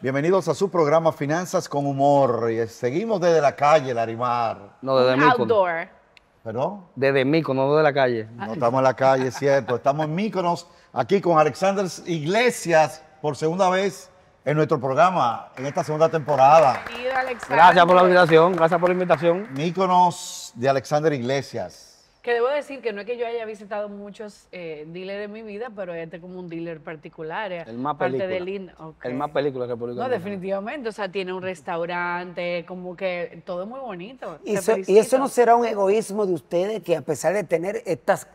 Bienvenidos a su programa Finanzas con Humor. Y eh, seguimos desde la calle, Larimar. No, desde Mico. Outdoor. ¿Perdón? Desde mico, no desde la calle. No estamos en la calle, es cierto. Estamos en Miconos aquí con Alexander Iglesias por segunda vez en nuestro programa en esta segunda temporada. Gracias por la invitación, gracias por la invitación. Míconos de Alexander Iglesias. Que debo decir que no es que yo haya visitado muchos eh, dealers en mi vida, pero este como un dealer particular. Eh, el más parte película. Del El más película que publicamos. No, definitivamente. O sea, tiene un restaurante, como que todo muy bonito. Y, y eso no será un egoísmo de ustedes que a pesar de tener estas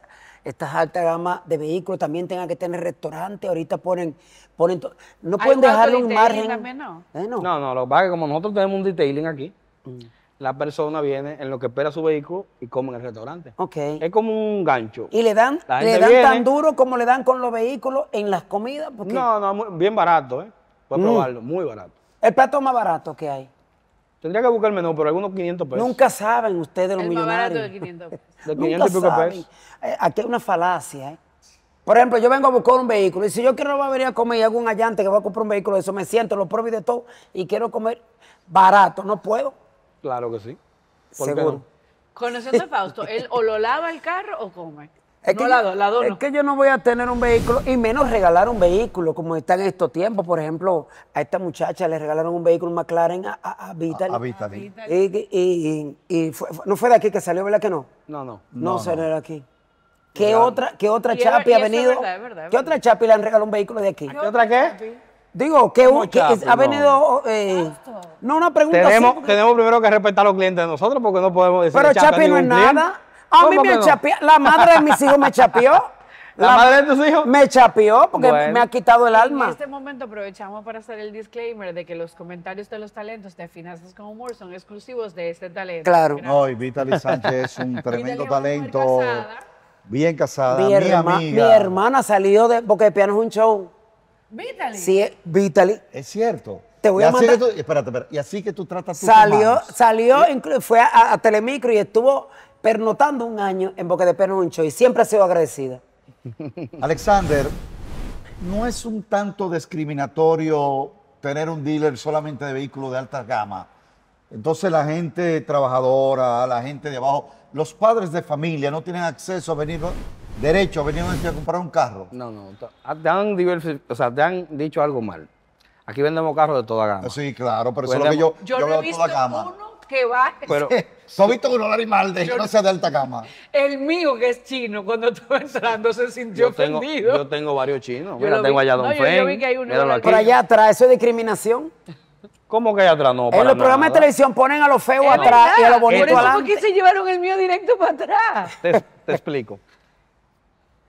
estas altas gama de vehículos también tengan que tener restaurante, ahorita ponen, ponen no pueden dejarle un margen. no? Eh, no. no, no, lo que pasa es que como nosotros tenemos un detailing aquí, mm. la persona viene en lo que espera su vehículo y come en el restaurante. Ok. Es como un gancho. ¿Y le dan, le dan tan duro como le dan con los vehículos en las comidas? No, no, bien barato, ¿eh? Puedes mm. probarlo, muy barato. ¿El plato más barato que hay? Tendría que buscar el pero algunos 500 pesos. Nunca saben ustedes los el millonarios. barato de 500 pesos. De 500 y pico saben. pesos. Eh, aquí hay una falacia, ¿eh? Por ejemplo, yo vengo a buscar un vehículo y si yo quiero venir a comer y hago un allante que va a comprar un vehículo, eso me siento, lo pruebo y de todo y quiero comer barato, no puedo. Claro que sí. ¿Por qué? No? Conociendo a Fausto, ¿él o lo lava el carro o come? Es que, yo, no voy a tener un vehículo y menos regalar un vehículo como está en estos tiempos. Por ejemplo, a esta muchacha le regalaron un vehículo McLaren a, Vitaly a Vitali. Y, no fue de aquí que salió, ¿verdad que no? No, no. No, salió de aquí. ¿Qué otra, ¿Qué otra chapi ha venido? ¿Qué otra chapi le han regalado un vehículo de aquí? ¿Qué otra qué? Digo, ¿qué ha venido. Eh, no, una pregunta. Tenemos, tenemos primero que respetar a los clientes de nosotros porque no podemos decir. Pero Chapi, no es nada. A mí me chapeó. La madre de mis hijos me chapeó. La, madre de tus hijos? Me chapeó porque me ha quitado el alma. En este momento aprovechamos para hacer el disclaimer de que los comentarios de los talentos de Finanzas con Humor son exclusivos de este talento. Claro. Hoy Vitaly Sánchez es un tremendo talento. Casada. Bien casada, mi, hermana salió de porque el Piano es un show. Vitaly. Sí, Vitaly. Es cierto. Te voy a mandar. espérate, espérate, Y así que tú tratas tus Salió, salió, fue a Telemicro y estuvo pernotando un año en Boca de pernuncho y siempre ha sido agradecida. Alexander, ¿no es un tanto discriminatorio tener un dealer solamente de vehículos de alta gama? Entonces la gente trabajadora, la gente de abajo, los padres de familia no tienen acceso a venir derecho a venir a comprar un carro. No, no, te han, ah, dicho algo mal. Aquí vendemos carros de toda gama. Sí, claro, pero es lo que yo, yo, no he visto Uno que va has visto un de animal de yo, no de alta cama? El mío, que es chino, cuando estaba entrando se sintió yo ofendido. Yo tengo varios chinos. Yo Mira, tengo allá Don no, Pero Por allá atrás, ¿eso es discriminación? ¿Cómo que allá atrás no? En los programas de televisión ponen a los feos atrás y a los bonitos adelante. Por eso qué se llevaron el mío directo para atrás? Te, explico.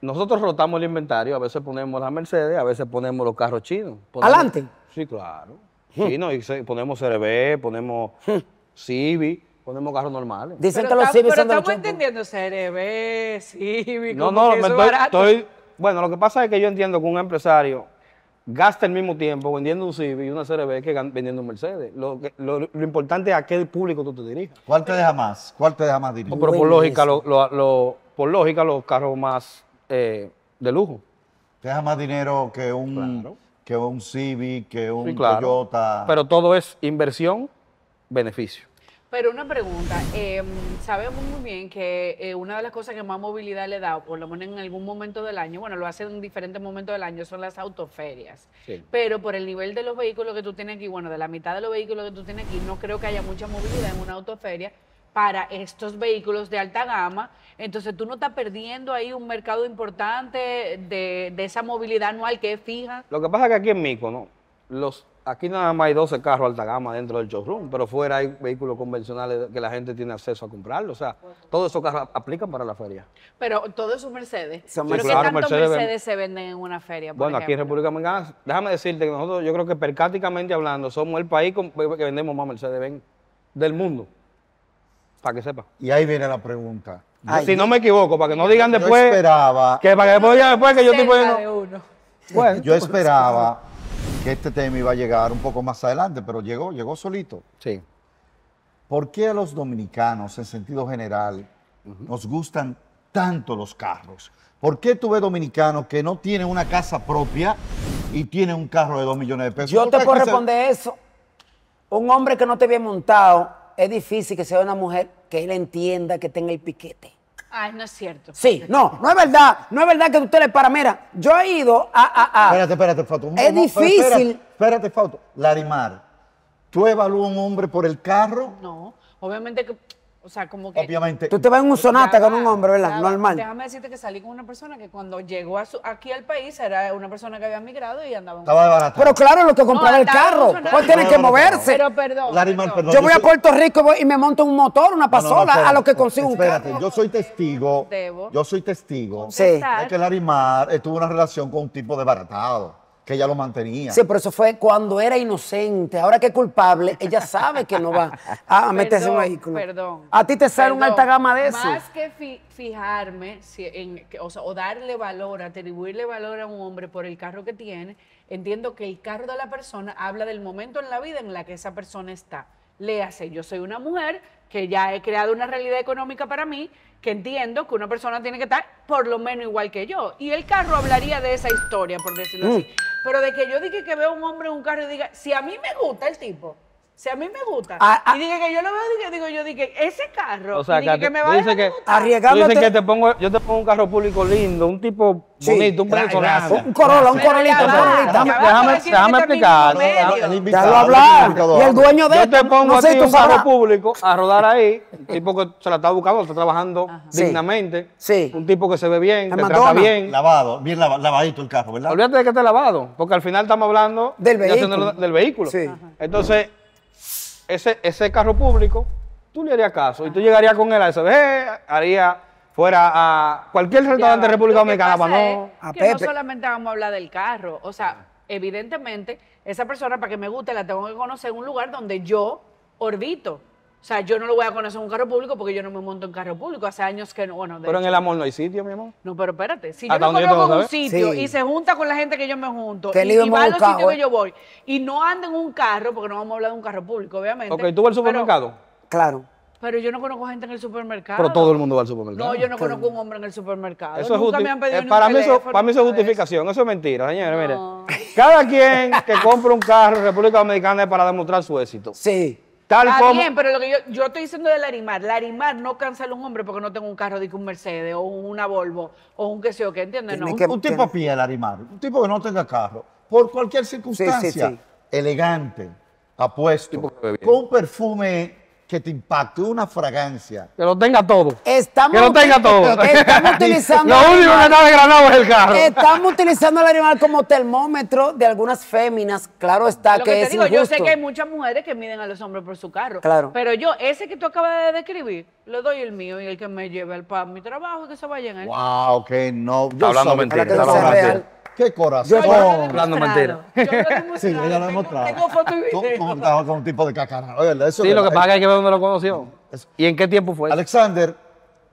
Nosotros rotamos el inventario, a veces ponemos las Mercedes, a veces ponemos los carros chinos. Ponemos, ¿Adelante? Sí, claro. Chinos, y ponemos CRB, ponemos hmm. Civi Ponemos carros normales. Dicen que los son estamos entendiendo no, no, estoy, Bueno, lo que pasa es que yo entiendo que un empresario gasta el mismo tiempo vendiendo un Civic y una CRV que vendiendo un Mercedes. Lo, lo, importante es a qué público tú te dirijas. ¿Cuál te deja más? ¿Cuál te deja más dinero? por lógica, por lógica, los carros más eh, de lujo. Te deja más dinero que un, que un Civic, que un Toyota. Pero todo es inversión, beneficio. Pero una pregunta, em, sabemos muy bien que eh, una de las cosas que más movilidad le da, por lo menos en algún momento del año, bueno, lo hacen en diferentes momentos del año, son las autoferias. Pero por el nivel de los vehículos que tú tienes aquí, bueno, de la mitad de los vehículos que tú tienes aquí, no creo que haya mucha movilidad en una autoferia para estos vehículos de alta gama. Entonces tú no estás perdiendo ahí un mercado importante de, esa movilidad anual que es fija. Lo que pasa es que aquí en ¿no? los aquí nada más hay 12 carros alta gama dentro del showroom, pero fuera hay vehículos convencionales que la gente tiene acceso a comprarlo. O sea, todos esos carros aplican para la feria. Pero todos esos Mercedes. pero ¿qué tantos Mercedes, se venden en una feria? bueno, aquí en República Dominicana, déjame decirte que nosotros, yo creo que percáticamente hablando, somos el país que vendemos más Mercedes del mundo. Para que sepa. Y ahí viene la pregunta. si no me equivoco, para que no digan después. Yo esperaba. Que para que después, después que yo estoy Bueno, yo esperaba que este tema iba a llegar un poco más adelante, pero llegó, llegó solito. Sí. ¿Por qué a los dominicanos, en sentido general, nos gustan tanto los carros? ¿Por qué tú ves dominicanos que no tienen una casa propia y tienen un carro de dos millones de pesos? Yo te corresponde eso. Un hombre que no te había montado, es difícil que sea una mujer que él entienda que tenga el piquete. Ah, no es cierto. Sí, no, no es verdad. No es verdad que usted le para. Mira, yo he ido a. espérate, espérate, Foto. Es difícil. Espérate, Foto. Larimar, ¿tú evalúas un hombre por el carro? No, obviamente que o sea, como que. Obviamente. Tú te vas en un sonata con un hombre, ¿verdad? Normal. Déjame decirte que salí con una persona que cuando llegó a aquí al país era una persona que había migrado y andaba. estaba Pero claro, lo que compraba el carro. Pues tiene que moverse. Pero perdón, Yo, voy a Puerto Rico y me monto un motor, una pasola, a lo que consigo Espérate, yo soy testigo. yo soy testigo. Sí. De que Larimar estuvo eh, tuvo una relación con un tipo de baratado que ella lo mantenía. Sí, pero eso fue cuando era inocente. Ahora que es culpable, ella sabe que no va a, meterse en un vehículo. Perdón. A ti te sale un una alta gama de eso. Más que fijarme o, darle valor, atribuirle valor a un hombre por el carro que tiene, entiendo que el carro de la persona habla del momento en la vida en la que esa persona está. Le yo soy una mujer que ya he creado una realidad económica para mí, que entiendo que una persona tiene que estar por lo menos igual que yo. Y el carro hablaría de esa historia, por decirlo mm. así. Pero de que yo dije que veo un hombre en un carro y diga, si a mí me gusta el tipo, si a mí me gusta. Ah, ah. y dije que yo lo veo, digo, yo dije, ese carro. O sea, que, me va a que, ah, arriesgándote. Dicen que te pongo, yo te pongo un carro público lindo, un tipo bonito, un personaje. Un Corolla, un corolito Déjame, déjame explicar. Déjalo hablar. Y el dueño de Yo te pongo no un carro público a rodar ahí. Un tipo que se la está buscando, está trabajando dignamente. Sí. Un tipo que se ve bien, que trata bien. Lavado, bien lavadito el carro, ¿verdad? Olvídate de que esté lavado, porque al final estamos hablando del vehículo. Entonces, ese, carro público, tú le harías caso y tú llegarías con él a eso. Eh, haría fuera a cualquier restaurante de República Dominicana para no. No solamente vamos a hablar del carro, o sea, evidentemente, esa persona para que me guste la tengo que conocer en un lugar donde yo orbito. O sea, yo no lo voy a conocer en un carro público porque yo no me monto en carro público. Hace años que no. Bueno, pero en el amor no hay sitio, mi amor. No, pero espérate. Si yo no conozco un sitio y se junta con la gente que yo me junto y, y va a los sitios que yo voy y no anda en un carro, porque no vamos a hablar de un carro público, obviamente. Ok, ¿tú vas al supermercado? claro. Pero yo no conozco gente en el supermercado. Pero todo el mundo va al supermercado. No, yo no conozco un hombre en el supermercado. Eso es me eh, para, mí eso, para mí eso es justificación, eso es mentira, señores. No. Mire, cada quien que compra un carro en República Dominicana es para demostrar su éxito. Sí. Tal Está bien, pero lo que yo, estoy diciendo de Larimar, Larimar no cancela un hombre porque no tenga un carro de un Mercedes o una Volvo o un que sé o qué, ¿entiendes? No. Que, un, tipo tipo tipo pie, Larimar, un tipo que no tenga carro, por cualquier circunstancia, elegante, apuesto, con un perfume que te impactó una fragancia. Que lo tenga todo. que lo tenga todo. Estamos utilizando. lo único que está granado es el carro. Estamos utilizando al animal como termómetro de algunas féminas. Claro está que, es Yo sé que hay muchas mujeres que miden a los hombres por su carro. Claro. Pero yo, ese que tú acabas de describir, le doy el mío y el que me lleve para mi trabajo que se vaya en él. Wow, ok no. hablando mentira. hablando mentira. ¡Qué corazón! Yo mentira. sí, ella lo ha mostrado. Tengo fotos y videos. Con, con un tipo de cacana? oye Eso sí, lo que pasa es que hay que ver dónde lo conoció. ¿Y en qué tiempo fue? Alexander,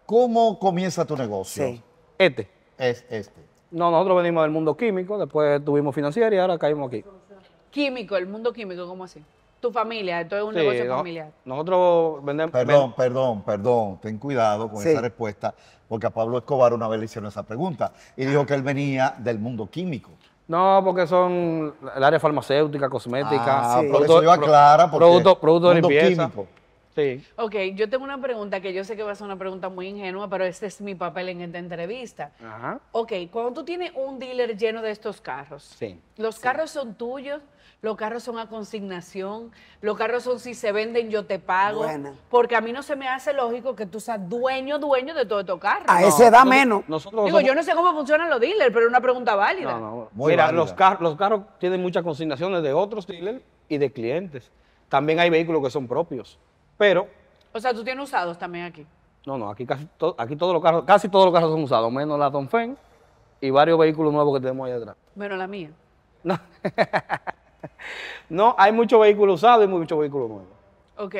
¿cómo comienza tu negocio? Este. Es este. No, nosotros venimos del mundo químico, después tuvimos financiería y ahora caímos aquí. Químico, el mundo químico, ¿cómo así? tu familia, esto es un negocio familiar. Nosotros vendemos. Perdón, perdón, perdón, ten cuidado con esa respuesta, porque a Pablo Escobar una vez le hicieron esa pregunta y dijo que él venía del mundo químico. No, porque son el área farmacéutica, cosmética. Ah, producto, eso de limpieza. Sí. Ok, yo tengo una pregunta que yo sé que va a ser una pregunta muy ingenua, pero este es mi papel en esta entrevista. Ajá. Ok, cuando tú tienes un dealer lleno de estos carros, sí. ¿los carros son tuyos? los carros son a consignación, los carros son si se venden yo te pago. Porque a mí no se me hace lógico que tú seas dueño, dueño de todo estos carros. A ese da menos. Digo, yo no sé cómo funcionan los dealers, pero es una pregunta válida. Mira, Los, carros tienen muchas consignaciones de otros dealers y de clientes. También hay vehículos que son propios, pero... O sea, tú tienes usados también aquí. No, no, aquí casi, aquí todos los carros, casi todos los carros son usados, menos la Don Feng y varios vehículos nuevos que tenemos ahí atrás. Menos la mía. No. no, hay muchos vehículos usados y muchos vehículos nuevos. Ok.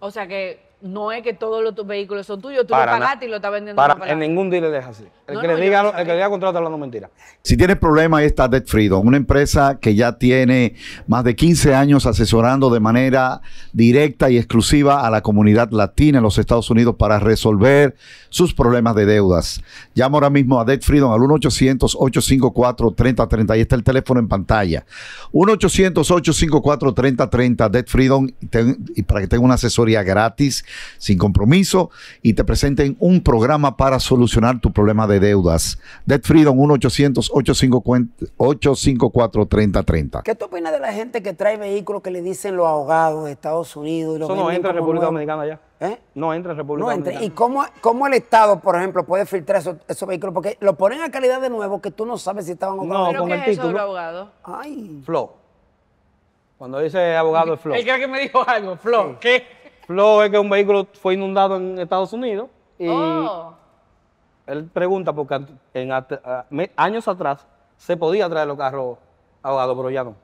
O sea que no es que todos los vehículos son tuyos, tú para los pagaste y lo estás vendiendo. Para, en ningún dealer es así. El, que, le diga, el que, contrato hablando mentira. Si tienes problemas, está Dead Freedom, una empresa que ya tiene más de 15 años asesorando de manera directa y exclusiva a la comunidad latina en los Estados Unidos para resolver sus problemas de deudas. Llama ahora mismo a Dead Freedom al 1-800-854-3030. Ahí está el teléfono en pantalla. 1-800-854-3030 Dead Freedom y, para que tenga una asesoría gratis, sin compromiso, y te presenten un programa para solucionar tu problema de deudas. Debt Freedom 1-800-854-3030. ¿Qué tú opinas de la gente que trae vehículos que le dicen los ahogados de Estados Unidos? Eso no entra en República Dominicana ya. ¿Eh? No entra en República no entra. Dominicana. ¿Y cómo, cómo, el Estado, por ejemplo, puede filtrar esos, vehículos? Porque lo ponen a calidad de nuevo que tú no sabes si estaban ahogados. No, con el título. Abogado? Ay. Flo. Cuando dice abogado es Flo. El que me dijo algo, Flo. ¿Qué? Flo es que un vehículo fue inundado en Estados Unidos oh él pregunta porque en, años atrás se podía traer los carros ahogados, pero ya no.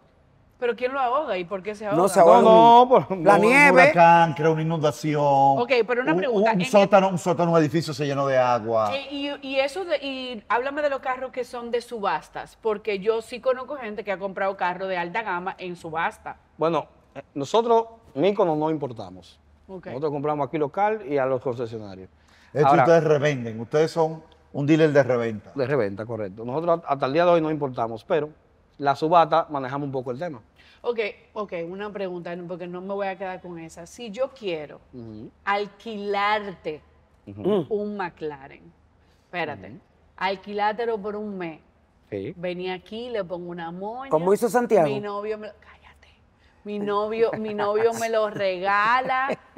¿Pero quién lo ahoga y por qué se ahoga? No se ahoga. No, por, la nieve. Un huracán, una inundación. Ok, pero una pregunta. Un, sótano, un sótano, edificio se llenó de agua. Y, eso, de, y háblame de los carros que son de subastas, porque yo sí conozco gente que ha comprado carros de alta gama en subasta. Bueno, eh, nosotros, Nicono, no importamos. Nosotros compramos aquí local y a los concesionarios. Esto ustedes revenden, ustedes son un dealer de reventa. De reventa, correcto. Nosotros hasta el día de hoy no importamos, pero la subata manejamos un poco el tema. Ok, ok, una pregunta, porque no me voy a quedar con esa. Si yo quiero alquilarte mm. un McLaren, espérate, alquilátero por un mes. Sí. Vení aquí, le pongo una moña. ¿Cómo hizo Santiago? Mi novio Mi novio, mi novio me lo regala.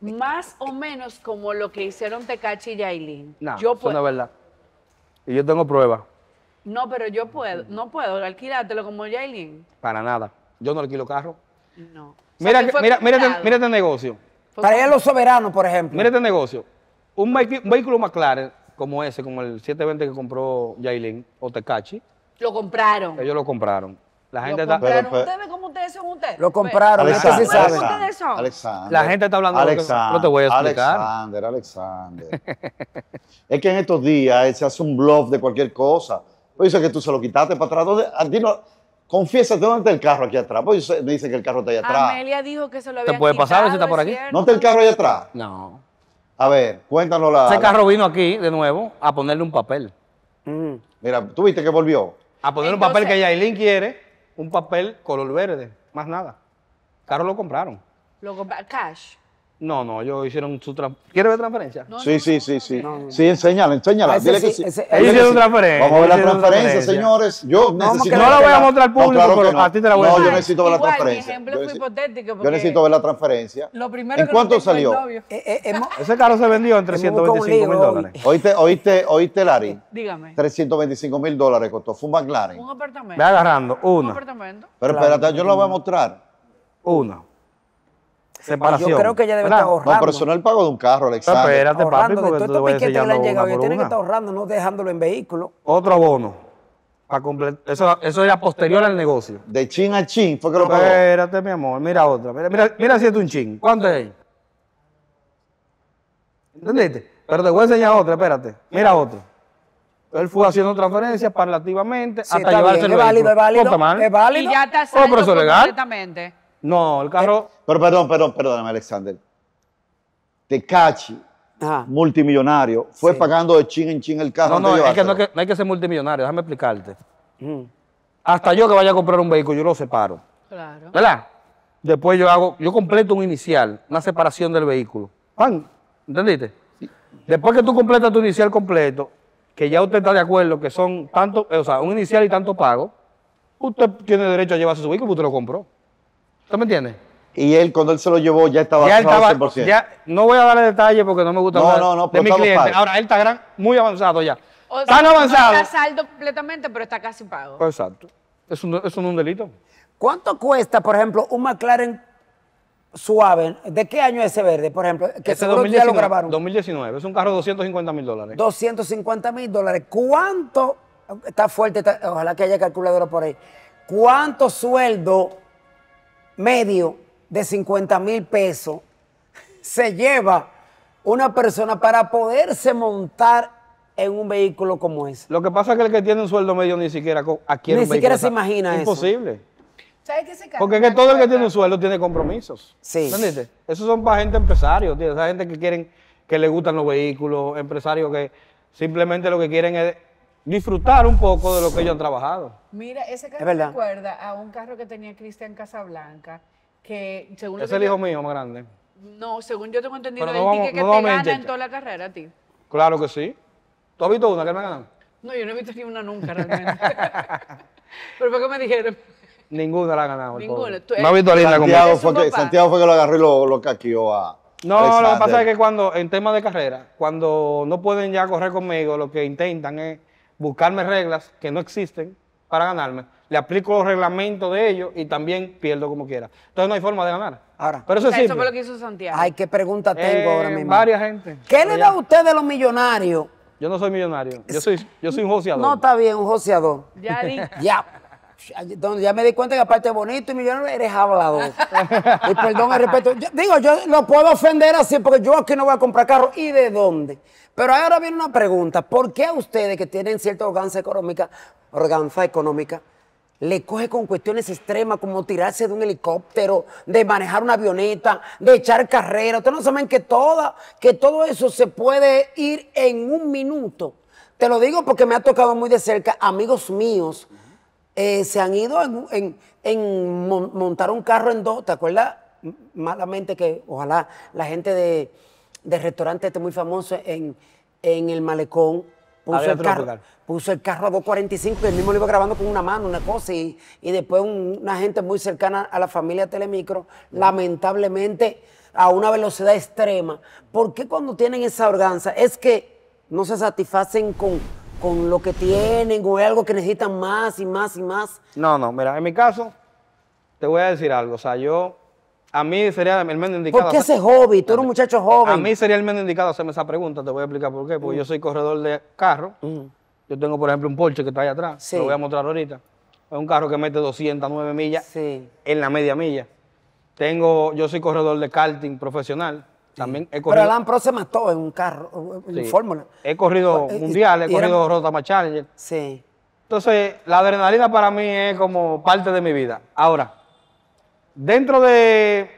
más o menos como lo que hicieron Tecachi y Yailin. No, yo Eso no es verdad. Y yo tengo pruebas. No, pero yo puedo, no puedo alquilártelo como Yailin. Para nada. Yo no alquilo carro. No. Mira, mira, mira, este, mira, este negocio. Para ellos los soberanos, por ejemplo. Mira este negocio. Un, un vehículo McLaren como ese, como el 720 que compró Yailin o Tecachi. Lo compraron. Ellos lo compraron. La gente está. Pero, ¿Ustedes cómo ustedes son ustedes? Lo pues, compraron, ustedes cómo ustedes son? Alexander. La gente está hablando Alexander, de lo te voy a explicar. Alexander, Alexander. es que en estos días eh, se hace un bluff de cualquier cosa. Pues dice que tú se lo quitaste para atrás. ¿Dónde? Ah, confiésate, ¿dónde está el carro aquí atrás? Pues dice que el carro está allá atrás. Amelia dijo que se lo había ¿Te puede pasar si está por aquí? ¿No está el carro allá atrás? No. A ver, cuéntanos la... Ese carro vino aquí, de nuevo, a ponerle un papel. Mira, ¿tú viste que volvió? A ponerle un papel que Yailin quiere un papel color verde, más nada. Caro lo compraron. Lo compraron, cash. No, no, ellos hicieron su transferencia. ¿Quiere ver transferencia? sí, sí, sí, sí, sí. enséñala, enséñala. Ah, dile que sí. transferencia. Vamos a ver la transferencia, señores. Yo necesito. No la voy a mostrar al público, pero a ti te la voy a mostrar. No, yo necesito ver la transferencia. yo necesito ver la transferencia. ¿En cuánto salió? Eh, eh, ese carro se vendió en 325 mil dólares. Oíste, oíste, oíste, Larry. Dígame. 325 mil dólares costó. Fue un McLaren. Un apartamento. Ve agarrando, uno Un apartamento. Pero espérate, yo lo voy a mostrar. uno yo creo que ella debe estar ahorrando. No, pero eso no es el pago de un carro, Alexander. Pero espérate, ahorrando, papi, porque de todos estos que le han llegado, ellos tienen que estar ahorrando, no dejándolo en vehículo. Otro abono. Para completar. Eso, eso era posterior al negocio. De chin a chin fue que lo pagó. Espérate, mi amor, mira otra. Mira, mira, si es un chin. ¿Cuánto es ahí? ¿Entendiste? Pero te voy a enseñar otra, espérate. Mira otra. Él fue haciendo transferencias parlativamente hasta llevarse el Es válido, es válido. Es válido. Y ya está cerca. Oh, completamente. No, el carro. Eh, pero perdón, perdón, perdóname, Alexander. Te cachi, multimillonario, fue pagando de chin en chin el carro. No, no, es que no, hay que ser multimillonario, déjame explicarte. Mm. Hasta yo que vaya a comprar un vehículo, yo lo separo. Claro. ¿Verdad? Después yo hago, yo completo un inicial, una separación del vehículo. ¿Entendiste? Sí. Después que tú completas tu inicial completo, que ya usted está de acuerdo que son tanto, o sea, un inicial y tanto pago, usted tiene derecho a llevarse su vehículo, usted lo compró. ¿Tú me entiendes? Y él, cuando él se lo llevó, ya estaba ya 100%. no voy a darle detalles porque no me gusta no, no, no, de mi cliente. Ahora, él está muy avanzado ya. O avanzado. está saldo completamente, pero está casi pago. Pues, exacto. Es un, es un delito. ¿Cuánto cuesta, por ejemplo, un McLaren suave? ¿De qué año es ese verde, por ejemplo? Que se 2019, lo grabaron. 2019. Es un carro de 250 mil dólares. 250 mil dólares. ¿Cuánto? Está fuerte, ojalá que haya calculadora por ahí. ¿Cuánto sueldo medio de 50 mil pesos se lleva una persona para poderse montar en un vehículo como ese. Lo que pasa es que el que tiene un sueldo medio ni siquiera adquiere ni siquiera se imagina es eso. Imposible. ¿Sabes qué Porque es que todo el que tiene un sueldo tiene compromisos. Sí. ¿Entendiste? Esos son para gente empresario, tío. Esa gente que quieren, que le gustan los vehículos, empresarios que simplemente lo que quieren es disfrutar un poco de lo que ellos han trabajado. Mira, ese carro me recuerda a un carro que tenía Cristian Casablanca, que según... Es el hijo mío más grande. No, según yo tengo entendido, Pero ti, que te gana en toda la carrera a ti. Claro que sí. ¿Tú has visto una que me ganado? No, yo no he visto ni una nunca realmente. Pero ¿por que me dijeron? Ninguna la ha ganado. Ninguna. no ha visto a Linda Santiago, fue que, Santiago fue que lo agarró y lo, lo caqueó a... No, lo que pasa es que cuando, en tema de carrera, cuando no pueden ya correr conmigo, lo que intentan es buscarme reglas que no existen para ganarme, le aplico los reglamentos de ellos y también pierdo como quiera. Entonces no hay forma de ganar. Ahora, pero eso, es fue lo que hizo Santiago. Ay, qué pregunta eh, tengo ahora mismo. Varias gente. ¿Qué le da a usted de los millonarios? Yo no soy millonario, yo soy, yo soy un joseador. No, está bien, un joseador. Ya, ya. Donde ya me di cuenta que aparte bonito y millonario eres hablador. y perdón al respeto. digo, yo no puedo ofender así porque yo aquí no voy a comprar carro. ¿Y de dónde? Pero ahora viene una pregunta. ¿Por qué a ustedes que tienen cierta organza económica, organza económica, le coge con cuestiones extremas como tirarse de un helicóptero, de manejar una avioneta, de echar carrera. Ustedes no saben que, toda, que todo eso se puede ir en un minuto. Te lo digo porque me ha tocado muy de cerca amigos míos eh, se han ido en, montar un carro en dos. ¿Te acuerdas? Malamente que ojalá la gente de, restaurante este muy famoso en, el malecón puso el, carro, puso a 245 y el mismo lo iba grabando con una mano, una cosa, y, después una gente muy cercana a la familia Telemicro, lamentablemente a una velocidad extrema. ¿Por qué cuando tienen esa organza es que no se satisfacen con con lo que tienen o algo que necesitan más y más y más? No, no, mira, en mi caso, te voy a decir algo. O sea, yo, a mí sería el menos indicado. ¿Por qué ese hobby? Tú eres un muchacho joven. A mí sería el menos indicado hacerme esa pregunta, te voy a explicar por qué. Porque yo mm. soy corredor de carro. Mm. Yo tengo, por ejemplo, un Porsche que está ahí atrás. Sí. Lo voy a mostrar ahorita. Es un carro que mete 209 millas en la media milla. Tengo, yo soy corredor de karting profesional. También he corrido. Pero Alan Pro se mató en un carro, en Fórmula. He corrido mundial, he corrido Rotama Sí. Entonces, la adrenalina para mí es como parte de mi vida. Ahora, dentro de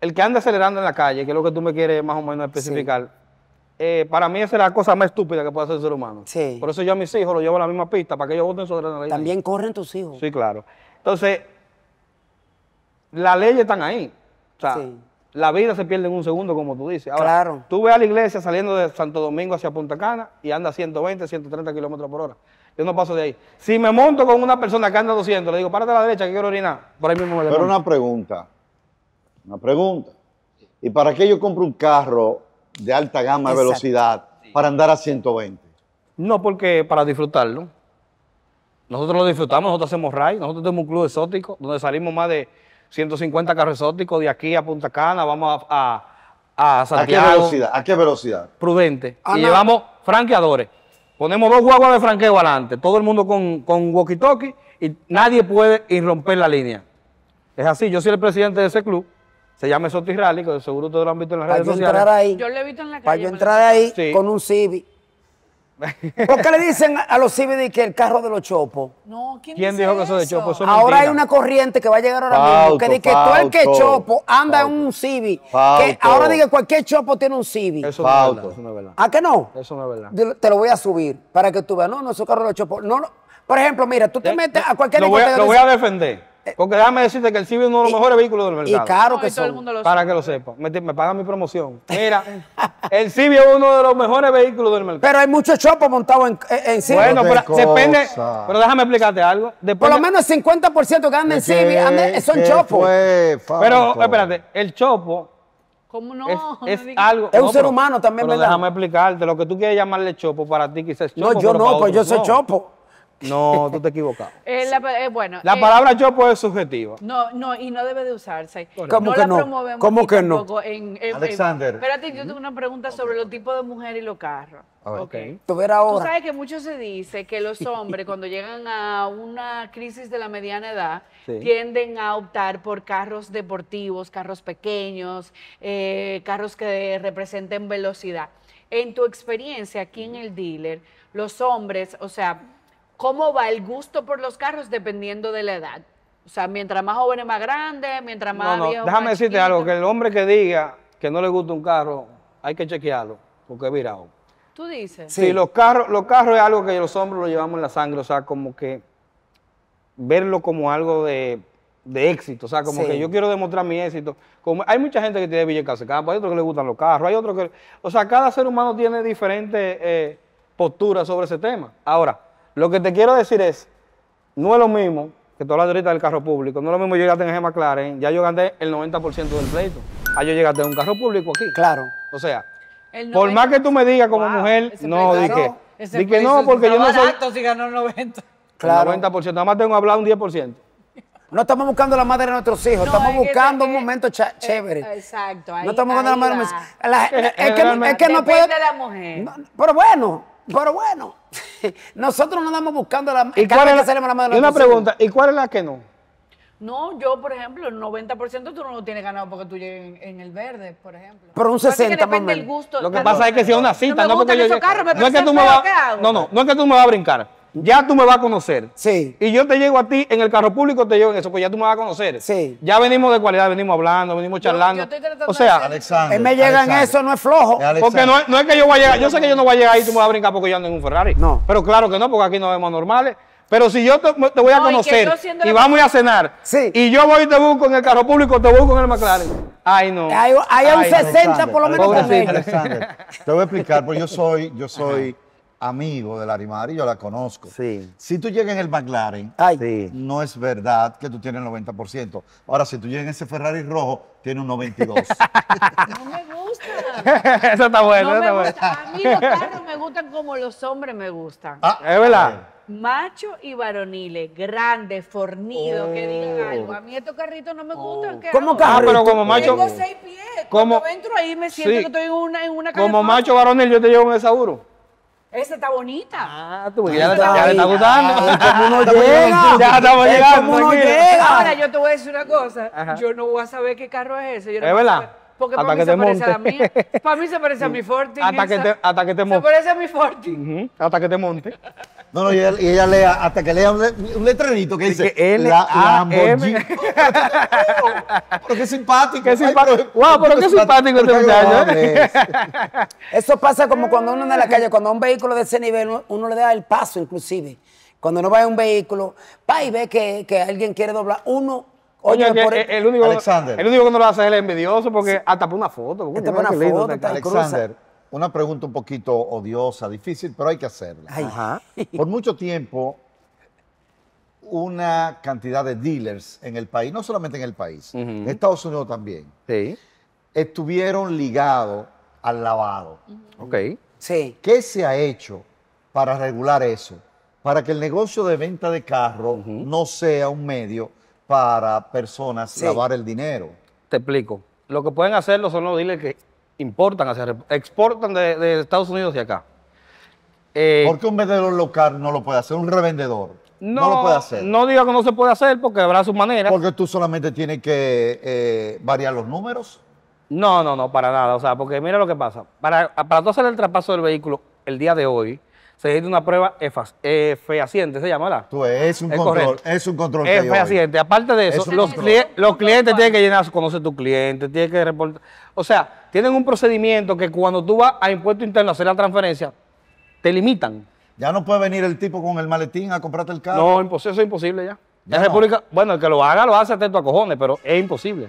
el que anda acelerando en la calle, que es lo que tú me quieres más o menos especificar, eh, para mí esa es la cosa más estúpida que puede hacer el ser humano. Sí. Por eso yo a mis hijos los llevo a la misma pista, para que ellos voten su adrenalina. También corren tus hijos. Sí, claro. Entonces, las leyes están ahí. La vida se pierde en un segundo, como tú dices. Ahora, claro. tú ves a la iglesia saliendo de Santo Domingo hacia Punta Cana y anda a 120, 130 kilómetros por hora. Yo no paso de ahí. Si me monto con una persona que anda a 200, le digo, párate a la derecha que quiero orinar. Por ahí mismo me Pero una pregunta. Una pregunta. ¿Y para qué yo compro un carro de alta gama de velocidad para andar a 120? No, porque para disfrutarlo. Nosotros lo disfrutamos, nosotros hacemos ride, nosotros tenemos un club exótico donde salimos más de 150 carros exóticos de aquí a Punta Cana, vamos a, a, Santiago. ¿A qué velocidad? ¿A qué velocidad? Prudente. y llevamos franqueadores. Ponemos dos guaguas de franqueo adelante, todo el mundo con, con walkie-talkie y nadie puede irromper la línea. Es así, yo soy el presidente de ese club, se llama Sotis Rally, que seguro todos lo han visto en las redes yo sociales. Entrar ahí, yo lo he visto en la calle. Para yo entrar ahí con un Civic ¿Por qué le dicen a los CBD que el carro de los chopos? No, ¿quién, dijo que eso de chopos? ahora hay una corriente que va a llegar ahora mismo que dice que todo el que chopo anda en un civi Que ahora diga cualquier chopo tiene un civi Eso no, es no es verdad. ¿A qué no? Eso no es verdad. Te lo voy a subir para que tú veas. No, no, un carro de los chopos. No, Por ejemplo, mira, tú te metes a cualquier... Lo lo voy a defender. Eh, Porque déjame decirte que el Civic es uno de los mejores vehículos del mercado. Y caro que son. Para sabe. que lo sepa, Me, me, pagan mi promoción. Mira, el Civic es uno de los mejores vehículos del mercado. Pero hay muchos chopos montados en, en Bueno, pero depende. Pero déjame explicarte algo. Por lo menos el 50% que andan en Civic son chopos. pero espérate, el chopo ¿Cómo no? Es, algo, es un ser humano también, pero Déjame explicarte. Lo que tú quieres llamarle chopo para ti quizás es chopo. No, yo no, pues yo soy chopo. No, tú te equivocas. Eh, la, eh, bueno, la eh, palabra chopo es subjetiva. No, no, y no debe de usarse. ¿Cómo que no? promovemos ¿Cómo que no? Alexander. espérate, yo tengo una pregunta sobre los tipos de mujeres y los carros. Okay. Tú, ahora. tú sabes que mucho se dice que los hombres cuando llegan a una crisis de la mediana edad tienden a optar por carros deportivos, carros pequeños, eh, carros que representen velocidad. En tu experiencia aquí en el dealer, los hombres, o sea, cómo va el gusto por los carros dependiendo de la edad. O sea, mientras más joven es más grande, mientras más no, Déjame decirte algo, que el hombre que diga que no le gusta un carro, hay que chequearlo, porque es virado. Oh. ¿Tú dices? Sí, Los, carros, los carros es algo que los hombres lo llevamos en la sangre, o sea, como que verlo como algo de, de éxito, o sea, como que yo quiero demostrar mi éxito. Como, hay mucha gente que tiene billetes campo, hay otros que le gustan los carros, hay otros que... O sea, cada ser humano tiene diferentes eh, posturas sobre ese tema. Ahora, lo que te quiero decir es, no es lo mismo que tú hablas ahorita del carro público, no es lo mismo yo llegaste en Gema McLaren, ya yo gané el 90% del pleito. Ah, yo llegaste a un carro público aquí. Claro. O sea, por más que tú me digas como mujer, no, dije, que, que no, porque yo no soy... si ganó el 90%. Claro. El 90%, nada más tengo hablado un 10%. No estamos buscando la madre de nuestros hijos, estamos buscando un momento eh, chévere. Exacto, ahí, No estamos buscando la madre de nuestros hijos. Es que, es que no puede. pero bueno, pero bueno, nosotros no andamos buscando la, ¿Y cuál es la, Una pregunta, ¿y cuál es la que no? No, yo, por ejemplo, el 90% tú no lo tienes ganado porque tú llegues en, el verde, por ejemplo. Pero un 60 gusto Lo que pasa es que si es una cita, no, porque yo. no, es que tú me va, no, no, no es que tú me vas a brincar ya tú me vas a conocer. Sí. Y yo te llego a ti en el carro público, te llevo en eso, pues ya tú me vas a conocer. Sí. Ya venimos de cualidad, venimos hablando, venimos charlando. Yo, o sea, Alexander, él me llega en eso, no es flojo. porque no, no, es que yo vaya a llegar, yo sé que yo no voy a llegar ahí y tú me vas a brincar porque yo ando en un Ferrari. No. Pero claro que no, porque aquí no vemos normales. Pero si yo te, voy a conocer y, vamos a cenar, sí. y yo voy y te busco en el carro público, te busco en el McLaren. Ay, no. Hay, hay un 60 por lo menos. Alexander, Alexander, te voy a explicar, porque yo soy, yo soy amigo del y yo la conozco. Sí. Si tú llegas en el McLaren, no es verdad que tú tienes el 90%. Ahora, si tú llegas en ese Ferrari rojo, tiene un 92. no me gusta. eso está bueno, A mí los carros me gustan como los hombres me gustan. Ah, es verdad. Macho y varonile, grande, fornido que digan oh. algo. A mí estos carritos no me oh. gustan. ¿Cómo carro? pero como pues. macho. Tengo seis pies. Como, Cuando entro ahí me siento que estoy en una, en una Como macho varonil, yo te llevo en el Sauro. Esa está bonita. Ah, tú, ya, le está, gustando. Ya estamos llegando. Ahora yo te voy a decir una cosa. Yo no voy a saber qué carro es ese. Yo es verdad. porque para mí se parece a la mía. Para mí se parece a mi Fortin. Hasta, que te, hasta que te monte. Se parece a mi Ford. Hasta que te monte. No, no, y ella, lea, hasta que lea un, letrerito que dice L la, Lamborghini. pero qué simpático. Qué simpático. pero, qué simpático este Eso pasa como cuando uno anda en la calle, cuando a un vehículo de ese nivel, uno le da el paso inclusive. Cuando uno va a un vehículo, va y ve que, que alguien quiere doblar, uno Oye, el, único, Alexander. el único que no lo hace es el envidioso, porque hasta por una foto. Hasta pone una foto, Alexander, una pregunta un poquito odiosa, difícil, pero hay que hacerla. Por mucho tiempo, una cantidad de dealers en el país, no solamente en el país, en Estados Unidos también, estuvieron ligados al lavado. Ok. Sí. ¿Qué se ha hecho para regular eso? Para que el negocio de venta de carro no sea un medio para personas lavar el dinero. Te explico. Lo que pueden hacerlo son los dealers que Importan, hacia, exportan de, Estados Unidos hacia acá. Eh, ¿Por qué un vendedor local no lo puede hacer? Un revendedor. No, lo puede hacer. No diga que no se puede hacer porque habrá sus maneras. Porque tú solamente tienes que eh, variar los números. No, no, no, para nada. O sea, porque mira lo que pasa. Para, para tú hacer el traspaso del vehículo el día de hoy, se necesita una prueba fehaciente, se llama? Tú es un control, es un control. Es fehaciente. Aparte de eso, los, clientes tienen que llenar, conocer tu cliente, tienen que reportar. O sea, tienen un procedimiento que cuando tú vas a impuesto interno a hacer la transferencia, te limitan. Ya no puede venir el tipo con el maletín a comprarte el carro. No, eso es imposible ya. la República, bueno, el que lo haga lo hace atento a cojones, pero es imposible.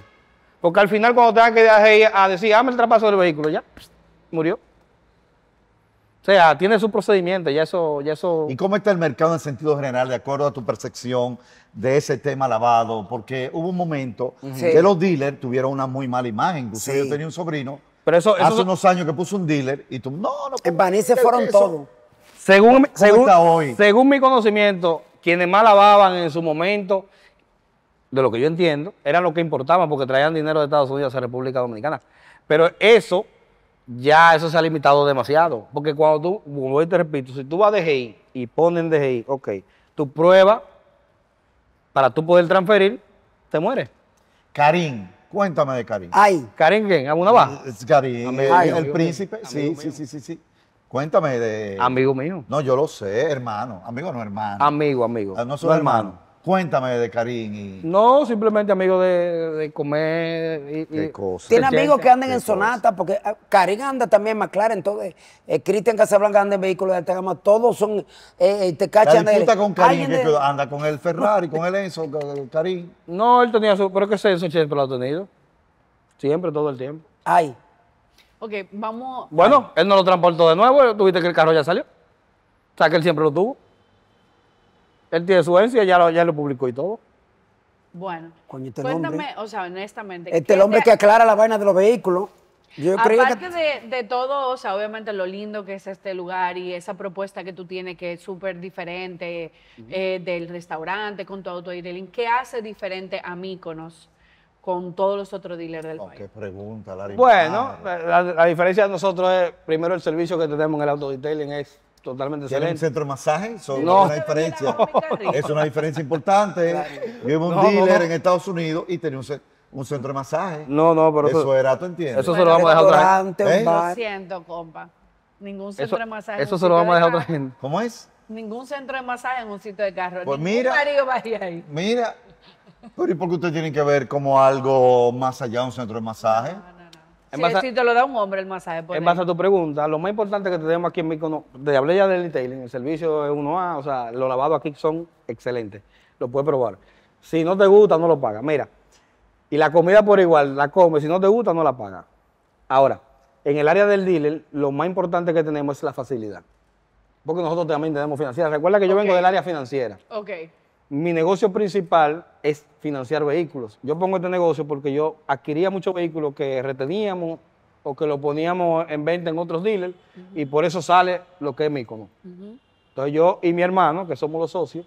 Porque al final cuando tengan que ir a decir, hazme ah, el traspaso del vehículo, ya, murió. O sea, tiene su procedimiento, y eso, ya eso. ¿Y cómo está el mercado en sentido general, de acuerdo a tu percepción de ese tema lavado? Porque hubo un momento en que los dealers tuvieron una muy mala imagen. yo tenía un sobrino Pero eso, hace unos años que puso un dealer y tú, no, no. En Baní se fueron todos. Según, según mi conocimiento, quienes más lavaban en su momento, de lo que yo entiendo, eran los que importaban porque traían dinero de Estados Unidos a República Dominicana. Pero eso ya eso se ha limitado demasiado. Porque cuando tú, como te repito, si tú vas de DGI y ponen DGI, ok, tu prueba para tú poder transferir, te mueres. Karim, cuéntame de Karim. Ay. ¿Karim quién? ¿Alguna va eh, Karim, el, príncipe. sí, sí, sí, sí, sí. Cuéntame de... Amigo mío. No, yo lo sé, hermano. Amigo no, hermano. Amigo, amigo. Ah, no soy hermano. Cuéntame de Karim. Y... No, simplemente amigo de, comer. Y, y... Cosas. Tiene amigos que andan en sonata, porque ah, Karim anda también en McLaren, entonces eh, Cristian Casablanca anda en vehículos de alta gama, todos son, eh, eh, te cachan. con Karim, anda con el Ferrari, con el Enzo, Karim. No, él tenía su, creo que ese Enzo siempre lo ha tenido. Siempre, todo el tiempo. Ay. Ok, vamos. Bueno, él no lo transportó de nuevo, tuviste que el carro ya salió. O sea, que él siempre lo tuvo. Él tiene su ya lo, ya lo publicó y todo. Bueno, este cuéntame, o sea, honestamente. Este el hombre que aclara la vaina de los vehículos. Yo Aparte que... de, de, todo, o sea, obviamente lo lindo que es este lugar y esa propuesta que tú tienes que es súper diferente eh, del restaurante con auto auto detailing, ¿qué hace diferente a conos con todos los otros dealers del oh, país? Qué pregunta, Bueno, la, la, diferencia de nosotros es, primero, el servicio que tenemos en el auto detailing es totalmente excelente. un centro de masaje? no. es una diferencia. es una diferencia importante. Yo iba un dealer en Estados Unidos y tenía un, un, centro de masaje. No, no, pero eso, era, ¿tú entiendes? Eso se lo vamos a dejar otra gente. Lo siento, compa. Ningún centro de masaje. Eso se lo vamos a dejar a otra gente. ¿Cómo es? Ningún centro de masaje en un sitio de carro. Pues mira. ahí. Mira. Pero ¿y por qué ustedes tienen que ver como algo más allá de un centro de masaje? En te lo da un hombre el masaje. en base a tu pregunta, lo más importante que tenemos aquí en Micono, te hablé ya del detailing, el servicio es 1A, o sea, los lavados aquí son excelentes, lo puedes probar. Si no te gusta, no lo pagas. Mira, y la comida por igual, la comes, si no te gusta, no la pagas. Ahora, en el área del dealer, lo más importante que tenemos es la facilidad. Porque nosotros también tenemos financiera. Recuerda que yo vengo del área financiera. Ok mi negocio principal es financiar vehículos. Yo pongo este negocio porque yo adquiría muchos vehículos que reteníamos o que lo poníamos en venta en otros dealers y por eso sale lo que es mi como. Entonces yo y mi hermano, que somos los socios,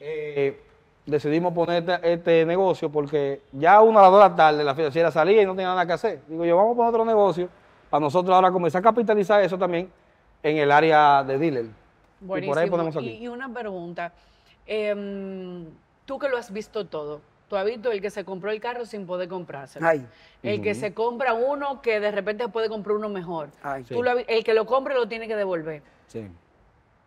eh, decidimos poner este, este, negocio porque ya a una o dos de la tarde la financiera salía y no tenía nada que hacer. Digo yo, vamos a poner otro negocio para nosotros ahora comenzar a capitalizar eso también en el área de dealer. Y, por ahí aquí. y una pregunta. Em, tú que lo has visto todo, tú has visto el que se compró el carro sin poder comprárselo. El que se compra uno que de repente puede comprar uno mejor. el que lo compre lo tiene que devolver.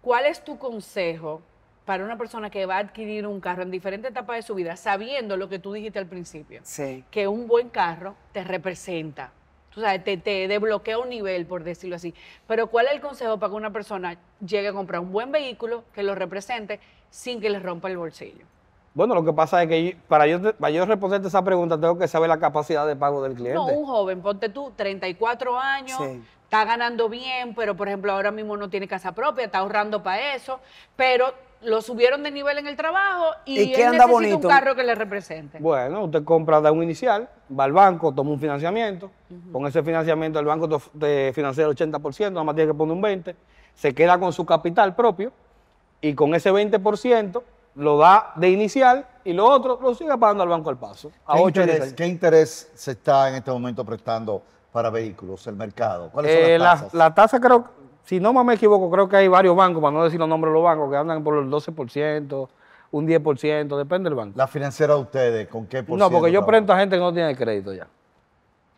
¿Cuál es tu consejo para una persona que va a adquirir un carro en diferentes etapas de su vida, sabiendo lo que tú dijiste al principio? Que un buen carro te representa tú sabes, te, te desbloquea un nivel, por decirlo así. Pero ¿cuál es el consejo para que una persona llegue a comprar un buen vehículo que lo represente sin que le rompa el bolsillo? Bueno, lo que pasa es que para yo, para yo responderte esa pregunta tengo que saber la capacidad de pago del cliente. No, un joven, ponte tú, 34 años, está ganando bien, pero por ejemplo ahora mismo no tiene casa propia, está ahorrando para eso, pero lo subieron de nivel en el trabajo y, ¿Y él un carro que le represente. Bueno, usted compra da un inicial, va al banco, toma un financiamiento, con ese financiamiento el banco te financia el 80%, nada más tiene que poner un 20%, se queda con su capital propio y con ese 20% lo da de inicial y lo otro lo sigue pagando al banco al paso. A ¿Qué, interés, se está en este momento prestando para vehículos, el mercado? ¿Cuáles son las eh, tasas? La, la tasa creo si no más me equivoco, creo que hay varios bancos, para no decir los nombres de los bancos, que andan por el 12%, un 10%, depende del banco. ¿La financiera de ustedes con qué porcentaje? No, porque yo prendo a gente que no tiene crédito ya,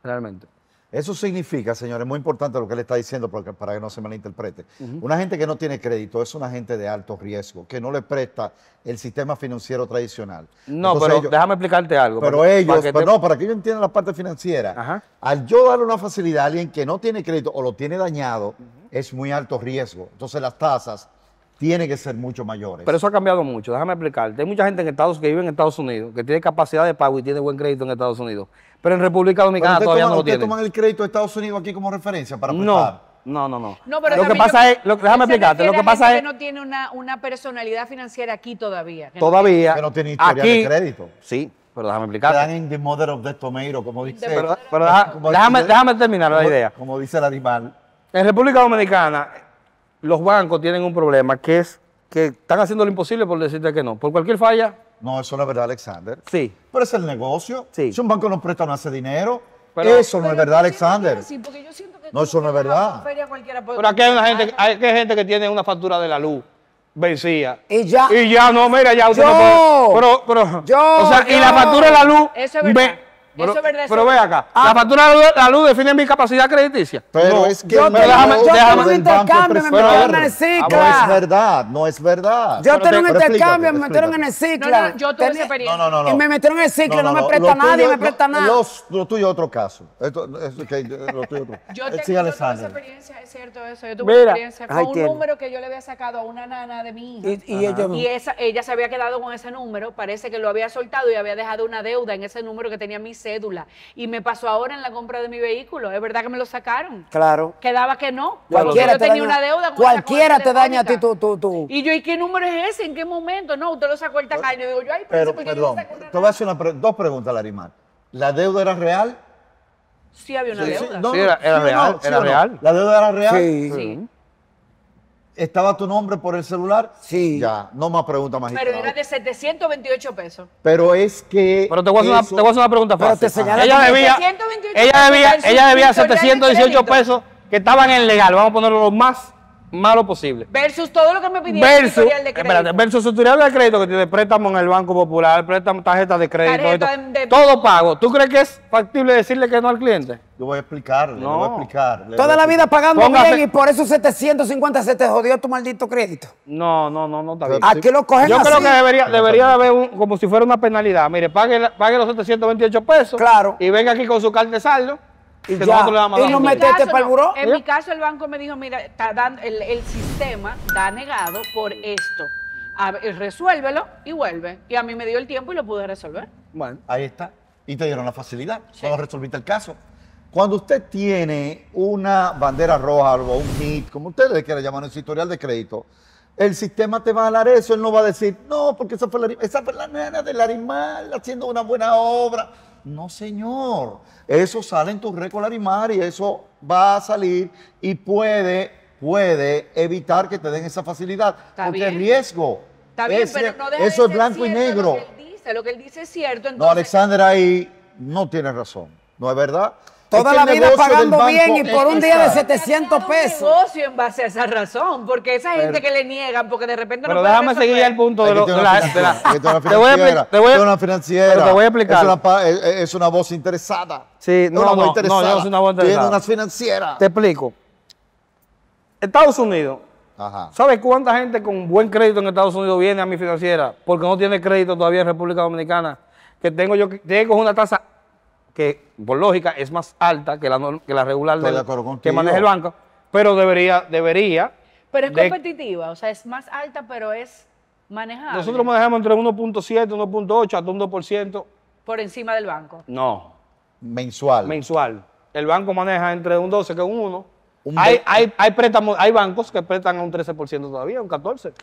realmente. Eso significa, señores, muy importante lo que él está diciendo para que no se malinterprete. Una gente que no tiene crédito es una gente de alto riesgo, que no le presta el sistema financiero tradicional. No, pero déjame explicarte algo. Pero ellos, pero no, para que ellos entiendan la parte financiera, al yo darle una facilidad a alguien que no tiene crédito o lo tiene dañado, es muy alto riesgo. Entonces las tasas tienen que ser mucho mayores. Pero eso ha cambiado mucho, déjame explicarte. Hay mucha gente en Estados que vive en Estados Unidos, que tiene capacidad de pago y tiene buen crédito en Estados Unidos pero en República Dominicana todavía no lo tienen. toman el crédito de Estados Unidos aquí como referencia para prestar? No, no, no. pero lo que pasa es, déjame explicarte, lo que pasa es... Que no tiene una, una, personalidad financiera aquí todavía. todavía. que no tiene historia de crédito. Sí, pero déjame explicarte. Están en the mother of the tomato, como dice... pero, déjame, déjame terminar la idea. Como dice el animal. En República Dominicana, los bancos tienen un problema que es que están haciendo lo imposible por decirte que no. Por cualquier falla, no, eso no es verdad, Alexander. Sí. Pero es el negocio. Si un banco no presta, no hace dinero. eso no es verdad, Alexander. Sí, porque yo siento que no, eso no es verdad. Pues, pero aquí hay, gente, hay gente que tiene una factura de la luz vencía. Y ya. Y ya no, mira, ya usted yo, no Pero, pero. Yo. O sea, y la factura de la luz. Eso es verdad. Pero, ve acá, la factura de la luz define mi capacidad crediticia. Pero es que yo, tengo un intercambio, me metieron en el ciclo ah, No es verdad, no es verdad. Yo tengo un intercambio, me metieron en el ciclo No, yo tuve experiencia. No, no, Y me metieron en el ciclo no, me presta nadie, me presta nada. Lo tuyo otro caso. Esto, eh, lo otro. Yo eh, tengo experiencia, es cierto eso. Yo tuve experiencia con un número que yo le había sacado a una nana de mi hija. Y ella Y ella se había quedado con ese número, parece que lo había soltado y había dejado una deuda en ese número que tenía mis cédula. Y me pasó ahora en la compra de mi vehículo. Es verdad que me lo sacaron. Claro. Quedaba que no. Cualquiera te tenía daña, una deuda. cualquiera te daña a ti tú, tú, Y yo, ¿y qué número es ese? ¿En qué momento? No, usted lo sacó el tacaño. Y digo, yo, ay, pero, perdón. te voy a hacer una dos preguntas, Larimar. ¿La deuda era real? Sí había una deuda. era, real, era real. ¿La deuda era real? sí. ¿Estaba tu nombre por el celular? Sí. Ya, no más preguntas más. Pero era de 728 pesos. Pero es que. Pero te voy a hacer, una, te una pregunta fácil. ella debía. Ella debía, ella debía 718 pesos que estaban en legal. Vamos a ponerlo más malo posible. Versus todo lo que me pidieron versus, de crédito. versus tutorial de crédito que tiene préstamo en el Banco Popular, préstamo, tarjeta de crédito, todo, pago. ¿Tú crees que es factible decirle que no al cliente? Yo voy a explicarle, voy a explicarle. Toda la vida pagando bien y por eso 750 se te jodió tu maldito crédito. No, no, no, no está ¿A lo cogen Yo creo que debería, debería haber un, como si fuera una penalidad. Mire, pague, pague los 728 pesos. Claro. Y venga aquí con su carta de saldo y, no metiste para el buró. En mi caso, el banco me dijo: mira, está dando, el, sistema Da negado por esto. resuélvelo y vuelve. Y a mí me dio el tiempo y lo pude resolver. Bueno, ahí está. Y te dieron la facilidad Solo resolviste el caso. Cuando usted tiene una bandera roja o un hit, como ustedes le quiera llamar, en historial de crédito, el sistema te va a dar eso. Él no va a decir, no, porque esa fue la, esa fue la nena del animal haciendo una buena obra. No, señor. Eso sale en tu récord y eso va a salir y puede, puede evitar que te den esa facilidad. porque es riesgo. Está pero no eso es blanco y negro. Lo que, él dice, es cierto. No, Alexandra ahí no tienes razón. ¿No es verdad? Toda la vida pagando bien y por un día de 700 pesos. negocio en base a esa razón, porque esa gente que le niegan, porque de repente pero déjame seguir el punto de, la, te voy a financiera. te voy a explicar. Es una, voz interesada. Sí, no, no, no, es una voz interesada. Tiene una financiera. Te explico. Estados Unidos. Ajá. ¿Sabes cuánta gente con buen crédito en Estados Unidos viene a mi financiera porque no tiene crédito todavía en República Dominicana? Que tengo yo, tengo una tasa que por lógica es más alta que la, que la regular que maneja el banco, pero debería, debería. Pero es competitiva, o sea, es más alta, pero es manejable. Nosotros manejamos entre 1.7, 1.8, hasta un 2%. Por encima del banco. No. Mensual. Mensual. El banco maneja entre un 12 que un 1. hay, préstamos, hay bancos que prestan a un 13% todavía, un 14%.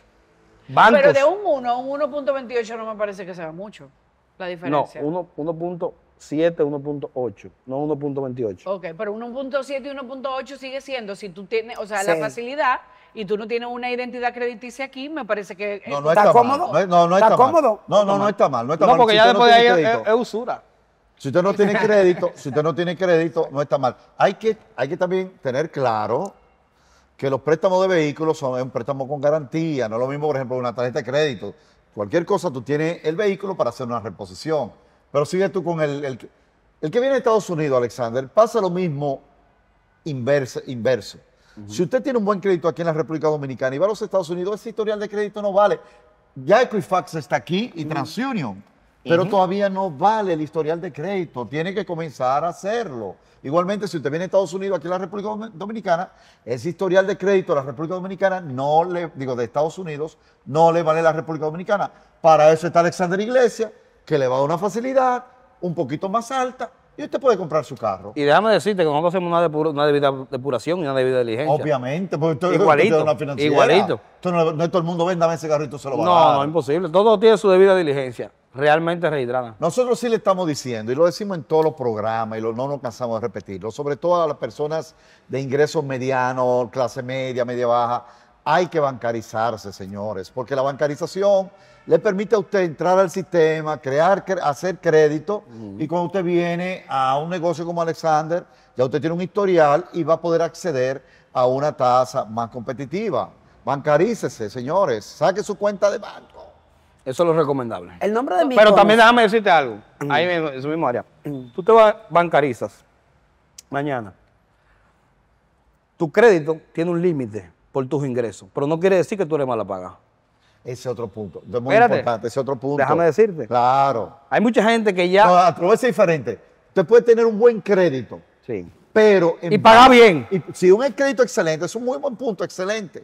Pero de un 1 a un 1.28 no me parece que sea mucho la diferencia. No, 1.8. 7, 1.8, no 1.28. Ok, pero 1.7 y 1.8 sigue siendo, si tú tienes, o sea, la facilidad y tú no tienes una identidad crediticia aquí, me parece que... No, eh, está, cómodo. No, no, está, cómodo. No, no, está mal. No, está no porque ya después de ahí es, usura. Si usted no tiene crédito, si usted no tiene crédito, no está mal. Hay que, hay que también tener claro que los préstamos de vehículos son un préstamo con garantía, no es lo mismo, por ejemplo, una tarjeta de crédito. Cualquier cosa, tú tienes el vehículo para hacer una reposición pero sigue tú con el, el, que viene a Estados Unidos, Alexander, pasa lo mismo inverso. inverso. Si usted tiene un buen crédito aquí en la República Dominicana y va a los Estados Unidos, ese historial de crédito no vale. Ya Equifax está aquí y TransUnion, pero todavía no vale el historial de crédito. Tiene que comenzar a hacerlo. Igualmente, si usted viene a Estados Unidos, aquí en la República Dominicana, ese historial de crédito de la República Dominicana no le, digo, de Estados Unidos, no le vale la República Dominicana. Para eso está Alexander Iglesias, que le va a dar una facilidad un poquito más alta y usted puede comprar su carro. Y déjame decirte que nosotros hacemos una, debida depuración y una debida diligencia. Obviamente, porque igualito, una Igualito. no, es todo el mundo véndame ese carrito se lo va a dar. No, no, imposible. Todo tiene su debida diligencia, realmente registrada. Nosotros sí le estamos diciendo, y lo decimos en todos los programas, y lo, no nos cansamos de repetirlo, sobre todo a las personas de ingresos medianos, clase media, media baja, hay que bancarizarse, señores, porque la bancarización le permite a usted entrar al sistema, crear, hacer crédito y cuando usted viene a un negocio como Alexander, ya usted tiene un historial y va a poder acceder a una tasa más competitiva. Bancarícese, señores, saque su cuenta de banco. Eso es lo recomendable. El nombre de mi Pero también déjame decirte algo. Ahí mismo, eso mismo Tú te vas, bancarizas mañana. Tu crédito tiene un límite por tus ingresos, pero no quiere decir que tú eres mala paga. Ese otro punto. Es muy importante, ese otro punto. Déjame decirte. Claro. Hay mucha gente que ya. No, a través es diferente. Usted puede tener un buen crédito. Sí. Pero. y pagar bien. Y, un crédito excelente. Es un muy buen punto, excelente.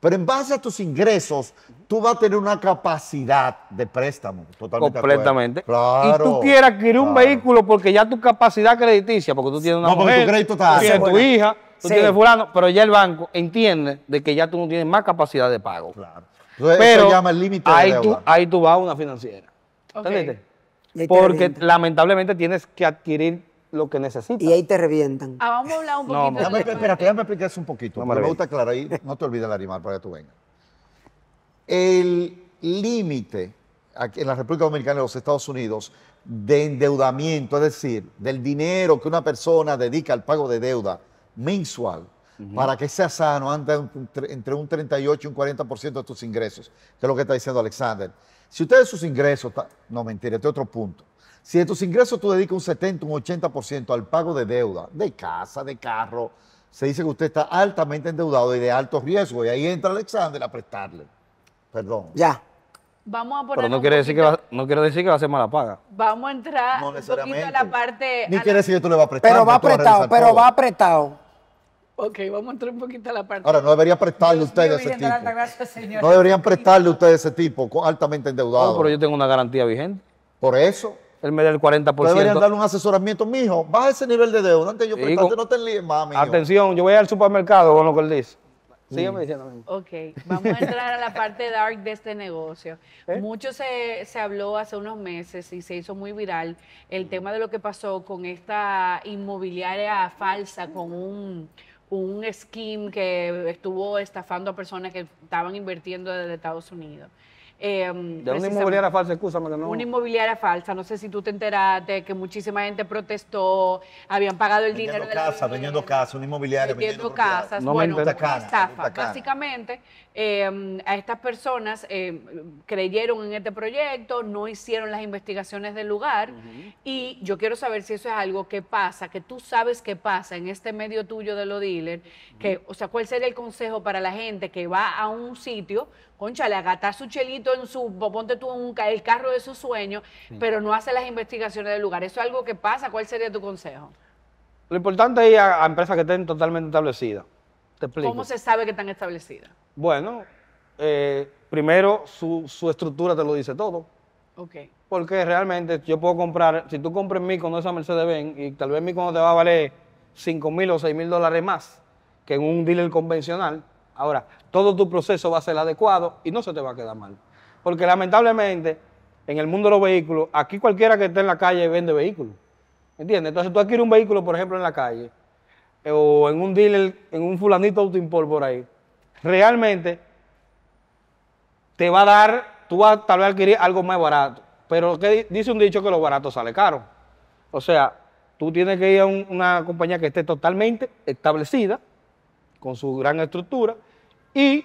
Pero en base a tus ingresos, tú vas a tener una capacidad de préstamo. Totalmente Completamente. Claro, y tú quieres adquirir un vehículo porque ya tu capacidad crediticia, porque tú tienes una no, porque tu crédito está tienes tu hija, tú tienes fulano, pero ya el banco entiende de que ya tú no tienes más capacidad de pago. Claro. Pero llama el límite ahí, de tú, vas a una financiera. ¿Entendiste? Porque lamentablemente tienes que adquirir lo que necesitas. Y ahí te revientan. Ah, vamos a hablar un poquito. No, déjame explicar eso un poquito. me gusta aclarar ahí. No te olvides el animal para que tú vengas. El límite en la República Dominicana y los Estados Unidos de endeudamiento, es decir, del dinero que una persona dedica al pago de deuda mensual, para que sea sano, anda entre un 38 y un 40% de tus ingresos, que es lo que está diciendo Alexander. Si ustedes sus ingresos, no mentira, este otro punto. Si de tus ingresos tú dedicas un 70, un 80% al pago de deuda, de casa, de carro, se dice que usted está altamente endeudado y de alto riesgo. Y ahí entra Alexander a prestarle. Perdón. Ya. Vamos a poner. Pero no quiere, decir que va, no quiere decir que a ser mala paga. Vamos a entrar no Ni quiere decir que tú le vas a prestar. Pero va apretado, pero va apretado. Ok, vamos a entrar un poquito a la parte. Ahora, no deberían prestarle ustedes ese tipo. no deberían prestarle ustedes ese tipo, altamente endeudado. No, pero yo tengo una garantía vigente. Por eso. Él me da el 40%. No deberían darle un asesoramiento, mijo. Baja ese nivel de deuda. yo no te líes Atención, yo voy al supermercado con lo que él dice. Sígueme diciendo. Ok, vamos a entrar a la parte dark de este negocio. ¿Eh? Mucho se, habló hace unos meses y se hizo muy viral el tema de lo que pasó con esta inmobiliaria falsa, con un un scheme que estuvo estafando a personas que estaban invirtiendo desde Estados Unidos. Em, de una inmobiliaria falsa, escúchame no. Una inmobiliaria falsa, no sé si tú te enteraste que muchísima gente protestó, habían pagado el dinero. vendiendo casas, una inmobiliaria. Vendiendo, casas, bueno, Básicamente, em, a estas personas em, creyeron en este proyecto, no hicieron las investigaciones del lugar y yo quiero saber si eso es algo que pasa, que tú sabes que pasa en este medio tuyo de los dealers, que, o sea, ¿cuál sería el consejo para la gente que va a un sitio concha, le su chelito en su, ponte tú en el carro de su sueño, pero no hace las investigaciones del lugar. Eso es algo que pasa. ¿Cuál sería tu consejo? Lo importante es a, a empresas que estén totalmente establecidas. ¿Cómo se sabe que están establecidas? Bueno, eh, primero su, estructura te lo dice todo. Ok. Porque realmente yo puedo comprar, si tú compras mí con esa Mercedes-Benz y tal vez mi no te va a valer 5 mil o 6 mil dólares más que en un dealer convencional, Ahora, todo tu proceso va a ser adecuado y no se te va a quedar mal. Porque lamentablemente, en el mundo de los vehículos, aquí cualquiera que esté en la calle vende vehículos. ¿Entiendes? Entonces tú adquieres un vehículo, por ejemplo, en la calle, eh, o en un dealer, en un fulanito autoimport por ahí. Realmente te va a dar, tú vas a, tal vez adquirir algo más barato. Pero que dice un dicho que lo barato sale caro. O sea, tú tienes que ir a una compañía que esté totalmente establecida, con su gran estructura y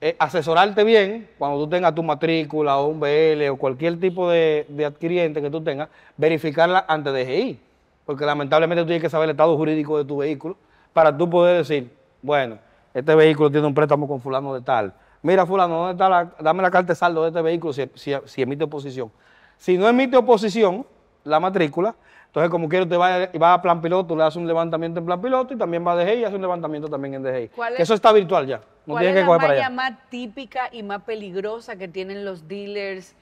eh, asesorarte bien cuando tú tengas tu matrícula o un BL o cualquier tipo de, adquiriente que tú tengas, verificarla antes de DGI, porque lamentablemente tú tienes que saber el estado jurídico de tu vehículo para tú poder decir, bueno, este vehículo tiene un préstamo con fulano de tal. Mira, fulano, ¿dónde dame la carta de saldo de este vehículo si emite oposición. Si no emite oposición, la matrícula, entonces, como quiero, te va, va a plan piloto, le hace un levantamiento en plan piloto y también va a DGI y hace un levantamiento también en DGI. Eso está virtual ya. ¿Cuál es la más típica y más peligrosa que tienen los dealers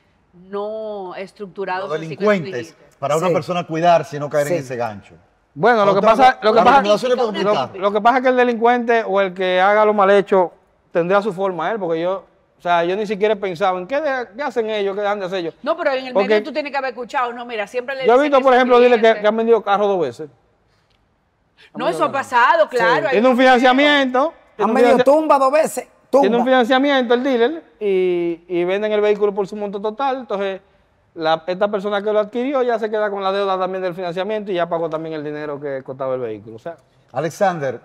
no estructurados? Los delincuentes. Para una persona cuidar si no caer en ese gancho. Bueno, lo que, pasa, lo, que pasa, que es que el delincuente o el que haga lo mal hecho tendrá su forma él, ¿eh? porque yo o sea, yo ni siquiera he pensado en qué, hacen ellos, qué dejan de hacer ellos. No, pero en el medio tú tienes que haber escuchado, no, mira, siempre le Yo he visto, por ejemplo, dile que, han vendido carros dos veces. no, eso ha pasado, claro. Tiene un financiamiento. Han vendido tumba dos veces. Tumba. Tiene un financiamiento el dealer y, venden el vehículo por su monto total. Entonces, la, esta persona que lo adquirió ya se queda con la deuda también del financiamiento y ya pagó también el dinero que costaba el vehículo. O sea, Alexander,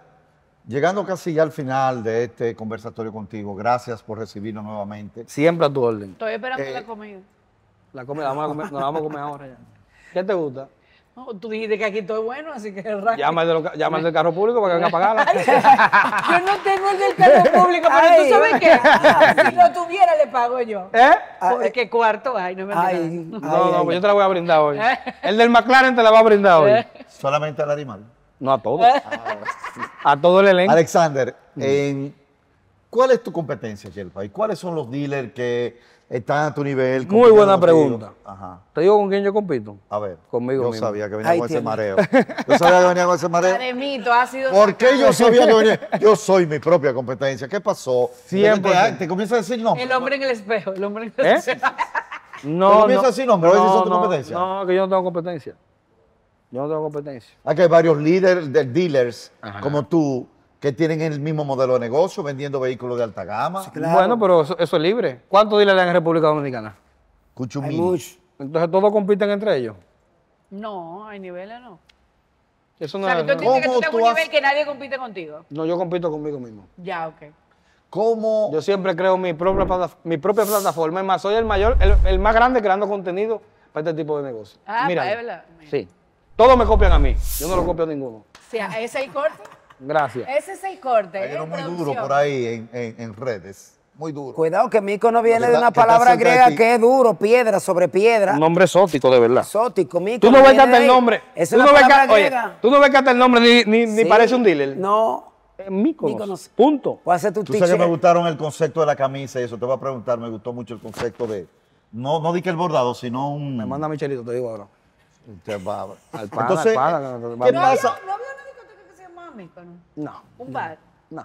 Llegando casi ya al final de este conversatorio contigo, gracias por recibirnos nuevamente. Siempre a tu orden. Estoy esperando eh, la comida. La comida, vamos a comer, nos la vamos a comer ahora ya. ¿Qué te gusta? No, tú dijiste que aquí todo es bueno, así que el Llama llama el del carro público para que venga a pagarla. yo no tengo el del carro público, pero tú sabes que si lo tuviera le pago yo. ¿Eh? Porque cuarto ay, no me ay, No, no, pues yo te la voy a brindar hoy. ¿Eh? El del McLaren te la va a brindar hoy. ¿Eh? ¿Solamente al animal? No, a todos. Ah, a todo el elenco. Alexander, mm. ¿cuál es tu competencia aquí ¿Y ¿Cuáles son los dealers que están a tu nivel? Muy buena pregunta. Ajá. ¿Te digo con quién yo compito? A ver. Conmigo yo sabía que venía con ese mareo. Yo sabía que venía con ese mareo. porque ha sido ¿Por qué yo sabía que venía? Yo soy mi propia competencia. ¿Qué pasó? Siempre. Te, comienzas comienza a decir no. El hombre en el espejo. El hombre en el ¿Eh? espejo. ¿Eh? No, no. a decir no, pero no, competencia. No, que yo no tengo competencia. Yo no tengo competencia. Aquí ah, hay varios líderes de dealers como tú que tienen el mismo modelo de negocio vendiendo vehículos de alta gama. Bueno, pero eso, es libre. ¿Cuántos dealers hay en República Dominicana? Cuchumil. Entonces todos compiten entre ellos. No, hay niveles no. Eso no es, tú dices que tú un nivel que nadie compite contigo. No, yo compito conmigo mismo. Ya, ok. ¿Cómo? Yo siempre creo mi propia, mi propia plataforma. Es más, soy el mayor, el, más grande creando contenido para este tipo de negocio. Ah, Mira, pues, es verdad. Sí. Todos me copian a mí. Yo no lo copio a ninguno. Sí, ese es el corte. Gracias. Ese es el corte. Hay ¿eh? muy duro por ahí en, redes. Muy duro. Cuidado que Mico no viene de una palabra griega que es duro, piedra sobre piedra. Un nombre exótico, de verdad. Exótico, Mico. Tú no ves hasta el nombre. Es tú, no ves tú no ves hasta el nombre ni, ni, parece un dealer. No. Mico. Punto. Puede ser tu tu Tú sabes que me gustaron el concepto de la camisa y eso. Te voy a preguntar, me gustó mucho el concepto de. No, no di que el bordado, sino un. Me manda Michelito, te digo ahora. Entonces, ¿qué pasa? ¿No había, que se llamaba No. ¿Un bar? No.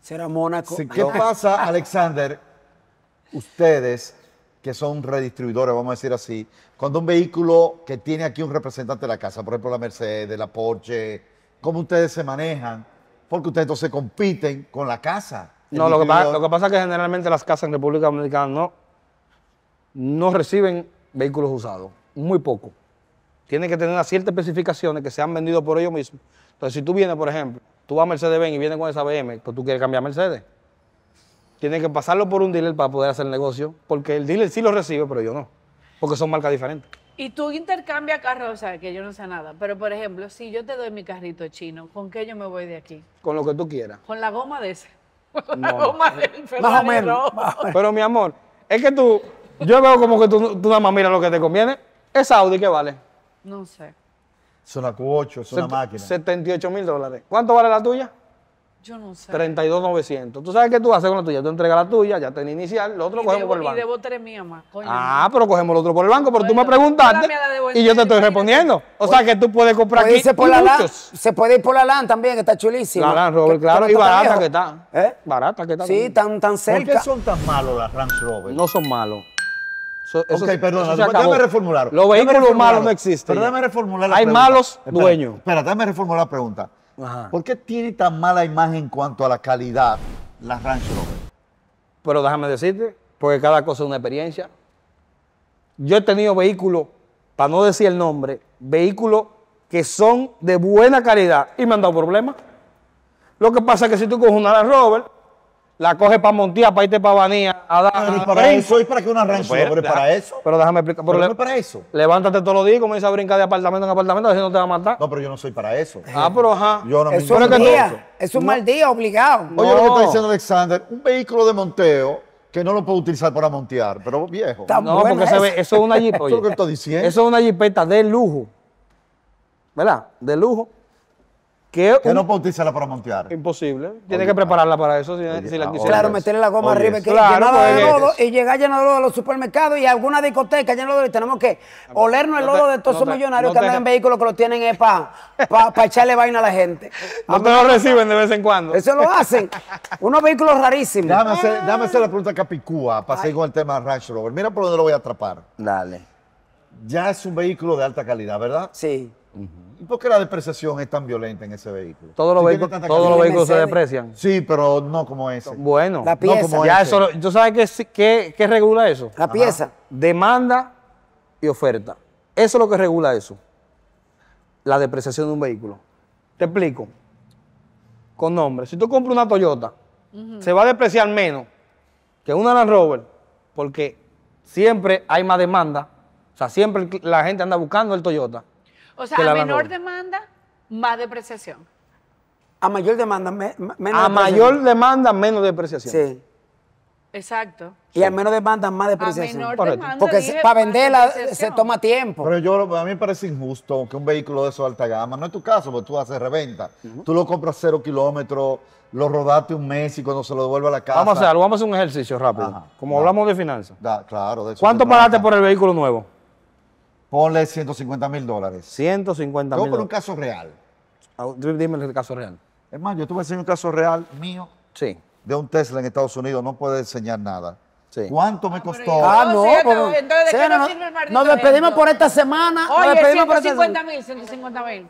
Será Mónaco. ¿Qué pasa, Alexander? Ustedes, que son redistribuidores, vamos a decir así, cuando un vehículo que tiene aquí un representante de la casa, por ejemplo la Mercedes, la Porsche, ¿cómo ustedes se manejan? Porque ustedes entonces compiten con la casa. No, lo que, pasa, lo que pasa es que generalmente las casas en República Dominicana no reciben vehículos usados muy poco. tiene que tener ciertas especificaciones que se han vendido por ellos mismos. Entonces, si tú vienes, por ejemplo, tú vas a Mercedes-Benz y vienes con esa BM, pues tú quieres cambiar Mercedes. Tienes que pasarlo por un dealer para poder hacer el negocio, porque el dealer sí lo recibe, pero yo no, porque son marcas diferentes. Y tú intercambias carros, o sea, que yo no sé nada, pero por ejemplo, si yo te doy mi carrito chino, ¿con qué yo me voy de aquí? Con lo que tú quieras. Con la goma de ese. Con la goma del más Pero mi amor, es que tú, yo veo como que tú, tú nada más miras lo que te conviene. ¿Esa Audi qué vale? No sé. Es una Q8, es una máquina. 78 mil dólares. ¿Cuánto vale la tuya? Yo no sé. 32,900. ¿Tú sabes qué tú haces con la tuya? Tú entregas la tuya, ya tenés inicial, lo otro cogemos por el y banco. debo tres mías más. Coño. Ah, pero cogemos lo otro por el banco, pero tú me preguntaste y yo te estoy respondiendo. O sea que tú puedes comprar aquí Se puede ir por la LAN también, que está chulísimo. La LAN, Rover, claro, y barata que está. ¿Eh? Barata que está. Sí, tan, cerca. ¿Por qué son tan malos las Range Rover? No son malos ok, perdón, déjame reformular. Los vehículos malos no existen. Pero déjame reformular la Hay malos dueños. Espera, déjame reformular la pregunta. ¿Por qué tiene tan mala imagen en cuanto a la calidad la Range Rover? Pero déjame decirte, porque cada cosa es una experiencia. Yo he tenido vehículos, para no decir el nombre, vehículos que son de buena calidad y me han dado problemas. Lo que pasa es que si tú coges una Range Rover, la coge para Montía, para irte para Banía, a dar. Pero para para que una arranque pero, es para eso. Pero déjame explicar. Pero, pero es para eso. Levántate todos los días y comienza a brincar de apartamento en apartamento, a no te va a matar. No, pero yo no soy para eso. Ah, pero ajá. Yo no me es, un día, es un mal día, obligado. Oye, lo que está diciendo Alexander, un vehículo de monteo que no lo puedo utilizar para montear, pero viejo. no, porque se ve, eso es una jeep, Eso es lo que diciendo. Eso es una jipeta de lujo. ¿Verdad? De lujo que, no puede para montear. Imposible. Tiene que prepararla para eso. Si, la Claro, meterle la goma arriba que claro, de lodo y llegar lleno de lodo a los supermercados y alguna discoteca lleno de lodo. Y tenemos que olernos el lodo de todos esos millonarios que andan en vehículos que lo tienen pan eh, para pa, echarle vaina a la gente. No te lo reciben de vez en cuando. Eso lo hacen. Unos vehículos rarísimos. Déjame hacer, la pregunta Capicúa para seguir con el tema de Range Rover. Mira por dónde lo voy a atrapar. Dale. Ya es un vehículo de alta calidad, ¿verdad? Sí. ¿Y por qué la depreciación es tan violenta en ese vehículo? Todos los, vehículos, todos los se deprecian. Sí, pero no como ese. Bueno, la pieza. No como ya eso, ¿tú sabes qué, regula eso? La pieza. Demanda y oferta. Eso es lo que regula eso. La depreciación de un vehículo. Te explico. Con nombre. Si tú compras una Toyota, se va a depreciar menos que una Land Rover, porque siempre hay más demanda. O sea, siempre la gente anda buscando el Toyota. O sea, a menor demanda, más depreciación. A mayor demanda, menos depreciación. A mayor demanda, menos depreciación. Sí. Exacto. Y a menos demanda, más depreciación. A menor demanda, Porque para venderla se toma tiempo. Pero yo, a mí me parece injusto que un vehículo de eso de alta gama, no es tu caso, porque tú haces reventa. Tú lo compras cero kilómetros, lo rodaste un mes y cuando se lo devuelve a la casa. Vamos a hacer vamos a un ejercicio rápido. Como hablamos de finanzas. claro, de ¿Cuánto pagaste por el vehículo nuevo? Ponle 150 mil dólares. 150 mil. Yo por un caso real. Dime el caso real. Es más, yo te voy a enseñar un caso real mío. Sí. De un Tesla en Estados Unidos, no puede enseñar nada. Sí. ¿Cuánto me ah, costó? Ah, no, entonces, ¿de qué no, nos, sirve el nos despedimos por esta semana. Oye, nos despedimos 150 mil, 150 mil.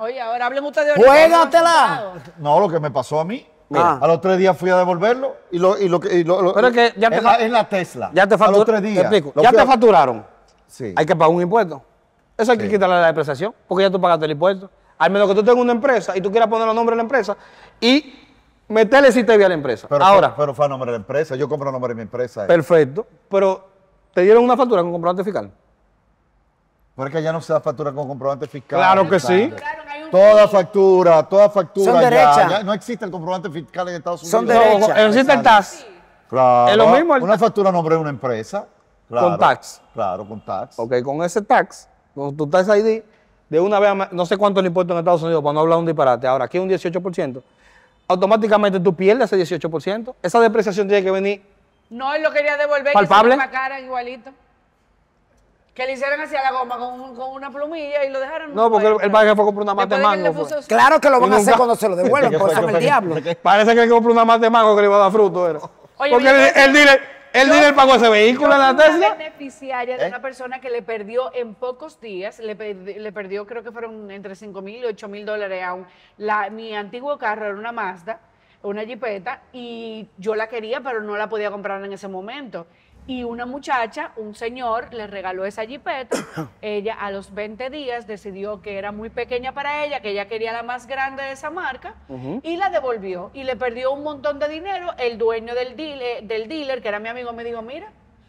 Oye, ahora hablemos ustedes de ¡Juégatela! No, lo que me pasó a mí. A los tres días fui a devolverlo y lo, y lo, y lo, Pero es que ya te la, la, Tesla. Ya te facturaron. A los tres días. Te Ya te facturaron hay que pagar un impuesto. Eso hay que quitarle la depreciación, porque ya tú pagaste el impuesto. Al menos que tú tengas una empresa y tú quieras poner el nombre de la empresa y meterle vi a la empresa. Pero, Ahora. Pero, fue el nombre de la empresa, yo compro el nombre de mi empresa. Perfecto, pero te dieron una factura con comprobante fiscal. Porque ya no se da factura con comprobante fiscal. Claro que sí. Toda factura, toda factura. Son derechas. no existe el comprobante fiscal en Estados Unidos. Son derechas. No, existe el TAS. Claro. Es lo mismo una factura a nombre de una empresa con tax. Claro, con tax. Ok, con ese tax, con tu tax ID, de una vez, a, no sé cuánto le importa en Estados Unidos, para no hablar un disparate, ahora aquí un 18%, automáticamente tú pierdes ese 18%. Esa depreciación tiene que venir. No, él lo quería devolver palpable. y se cara igualito. Que le hicieron a la goma con, una plumilla y lo dejaron. No, porque él va a fue a comprar una más de mango. Pues. Claro que lo van a hacer cuando se lo devuelvan, por pues, eso Parece que él compró una más de mango que le iba a dar fruto. pero. Oye, porque él el, el dinero pagó ese vehículo en la Tesla. beneficiaria de ¿Eh? una persona que le perdió en pocos días, le, perdió creo que fueron entre 5 mil y 8 mil dólares aún. La, mi antiguo carro era una Mazda, una Jeepeta, y yo la quería, pero no la podía comprar en ese momento y una muchacha, un señor, le regaló esa jipeta. ella a los 20 días decidió que era muy pequeña para ella, que ella quería la más grande de esa marca, y la devolvió. Y le perdió un montón de dinero. El dueño del dealer, eh, del dealer, que era mi amigo, me dijo, mira,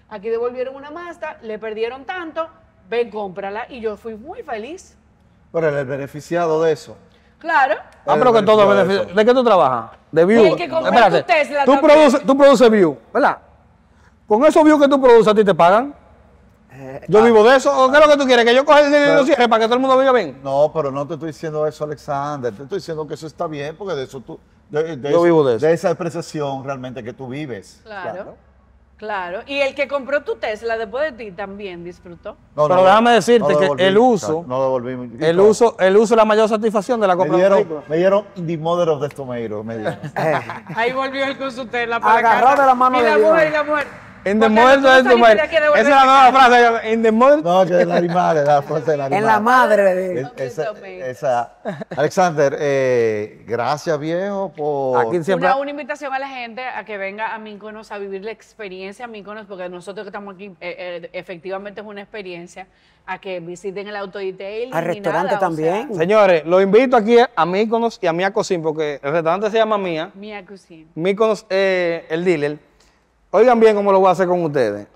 aquí devolvieron una Mazda, le perdieron tanto, ven, cómprala. Y yo fui muy feliz. Pero él es beneficiado de eso. Claro. Ah, pero que todo ¿De qué tú trabajas? De View. tú, produces, tú produces View, ¿verdad? Con esos views que tú produces, ¿a ti te pagan? Eh, ¿Yo vivo de eso? ¿O qué es lo que tú quieres? ¿Que yo coja el dinero y lo cierre para que todo el mundo viva bien? No, pero no te estoy diciendo eso, Alexander. Te estoy diciendo que eso está bien porque de eso tú... De, yo vivo de eso. De esa apreciación realmente que tú vives. Claro. claro. y el que compró tu Tesla después de ti también disfrutó. No, Pero déjame decirte que el uso, no devolví, el uso, el uso es la mayor satisfacción de la compra. Me dieron, de me dieron the mother of the tomato, me dieron. Ahí volvió él con su Tesla. para de la mano y la mujer, y la mujer. In the es Esa es la nueva frase. the No, que es la madre, la de la En la madre de. Alexander, eh, gracias viejo por. una, invitación a la gente a que venga a Míconos a vivir la experiencia Míconos, porque nosotros que estamos aquí, eh, eh, efectivamente es una experiencia a que visiten el auto detail. Al restaurante también. Señores, los invito aquí a Míconos y a Mía Cocin, porque el restaurante se llama Mía. Mía Cocin. Míconos, el dealer. Oigan bien cómo lo voy a hacer con ustedes.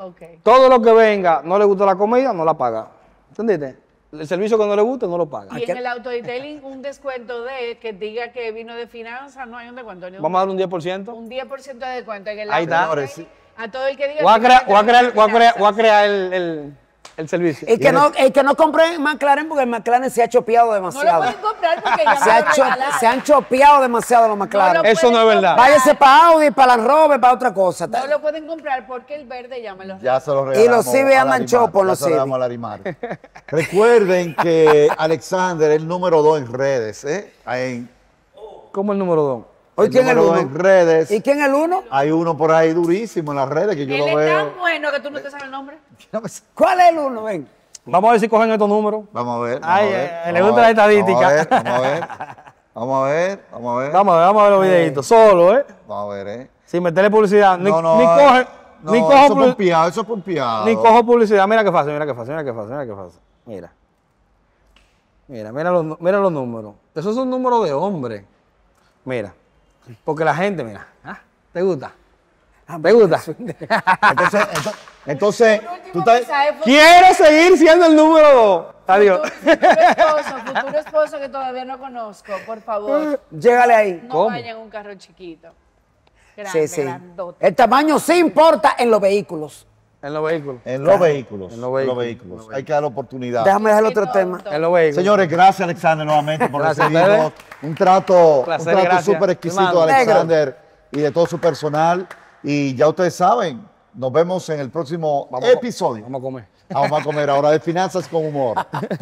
Todo lo que venga, no le gusta la comida, no la paga. ¿Entendiste? El servicio que no le guste, no lo paga. Y en el autodetailing, un descuento de que diga que vino de finanzas, no hay un descuento. Vamos a dar un 10%. Un 10% de descuento. En el Ahí está. A todo el que diga. Voy a crear, voy a voy a crear, voy a crear el el servicio. Y que, no, que no compren McLaren porque el McLaren se ha chopeado demasiado. No lo pueden comprar porque ya se, se han chopeado demasiado los McLaren. Eso no es verdad. Váyase para Audi, para la Robe para otra cosa. No lo pueden comprar porque el verde ya me lo Ya se lo regalamos. Y los Civi andan chopos, los Civi. Recuerden que Alexander es el número dos en redes, ¿eh? En, ¿Cómo el número dos? ¿Hoy quién el En redes. ¿Y quién el uno? Hay uno por ahí durísimo en las redes que yo no lo veo. Es tan bueno que tú no te sabes el nombre. ¿Cuál es el uno? Ven. Vamos a ver si cogen estos números. Vamos a ver. Ay, a ver, eh, le gusta la estadística. Vamos a ver, vamos a ver. Vamos a ver, vamos a ver. Vamos a ver, los eh. videitos. Solo, ¿eh? Vamos a ver, ¿eh? Sin meterle publicidad. Ni, no, no, ni coge. Eh. ni cojo eso es eso Ni cojo publicidad. Mira qué fácil, mira qué fácil, mira qué fácil, mira qué fácil. Mira. Mira, mira los, mira los números. es un número de hombre. Mira. Porque la gente, mira, ¿ah? ¿te gusta? Ah, ¿Te gusta? entonces, entonces, tú ¿Quieres seguir siendo el número Adiós. Futuro, esposo, futuro esposo que todavía no conozco, por favor. Llégale ahí. No un carro chiquito. Grande, El tamaño sí importa en los vehículos. En los vehículos. En los vehículos. En los vehículos. Hay que dar oportunidad. Déjame dejar otro tema. En los vehículos. Señores, gracias Alexander nuevamente por recibirnos. Un trato, un trato súper exquisito de Alexander y de todo su personal. Y ya ustedes saben, nos vemos en el próximo episodio. vamos a comer. Vamos a comer ahora de finanzas con humor.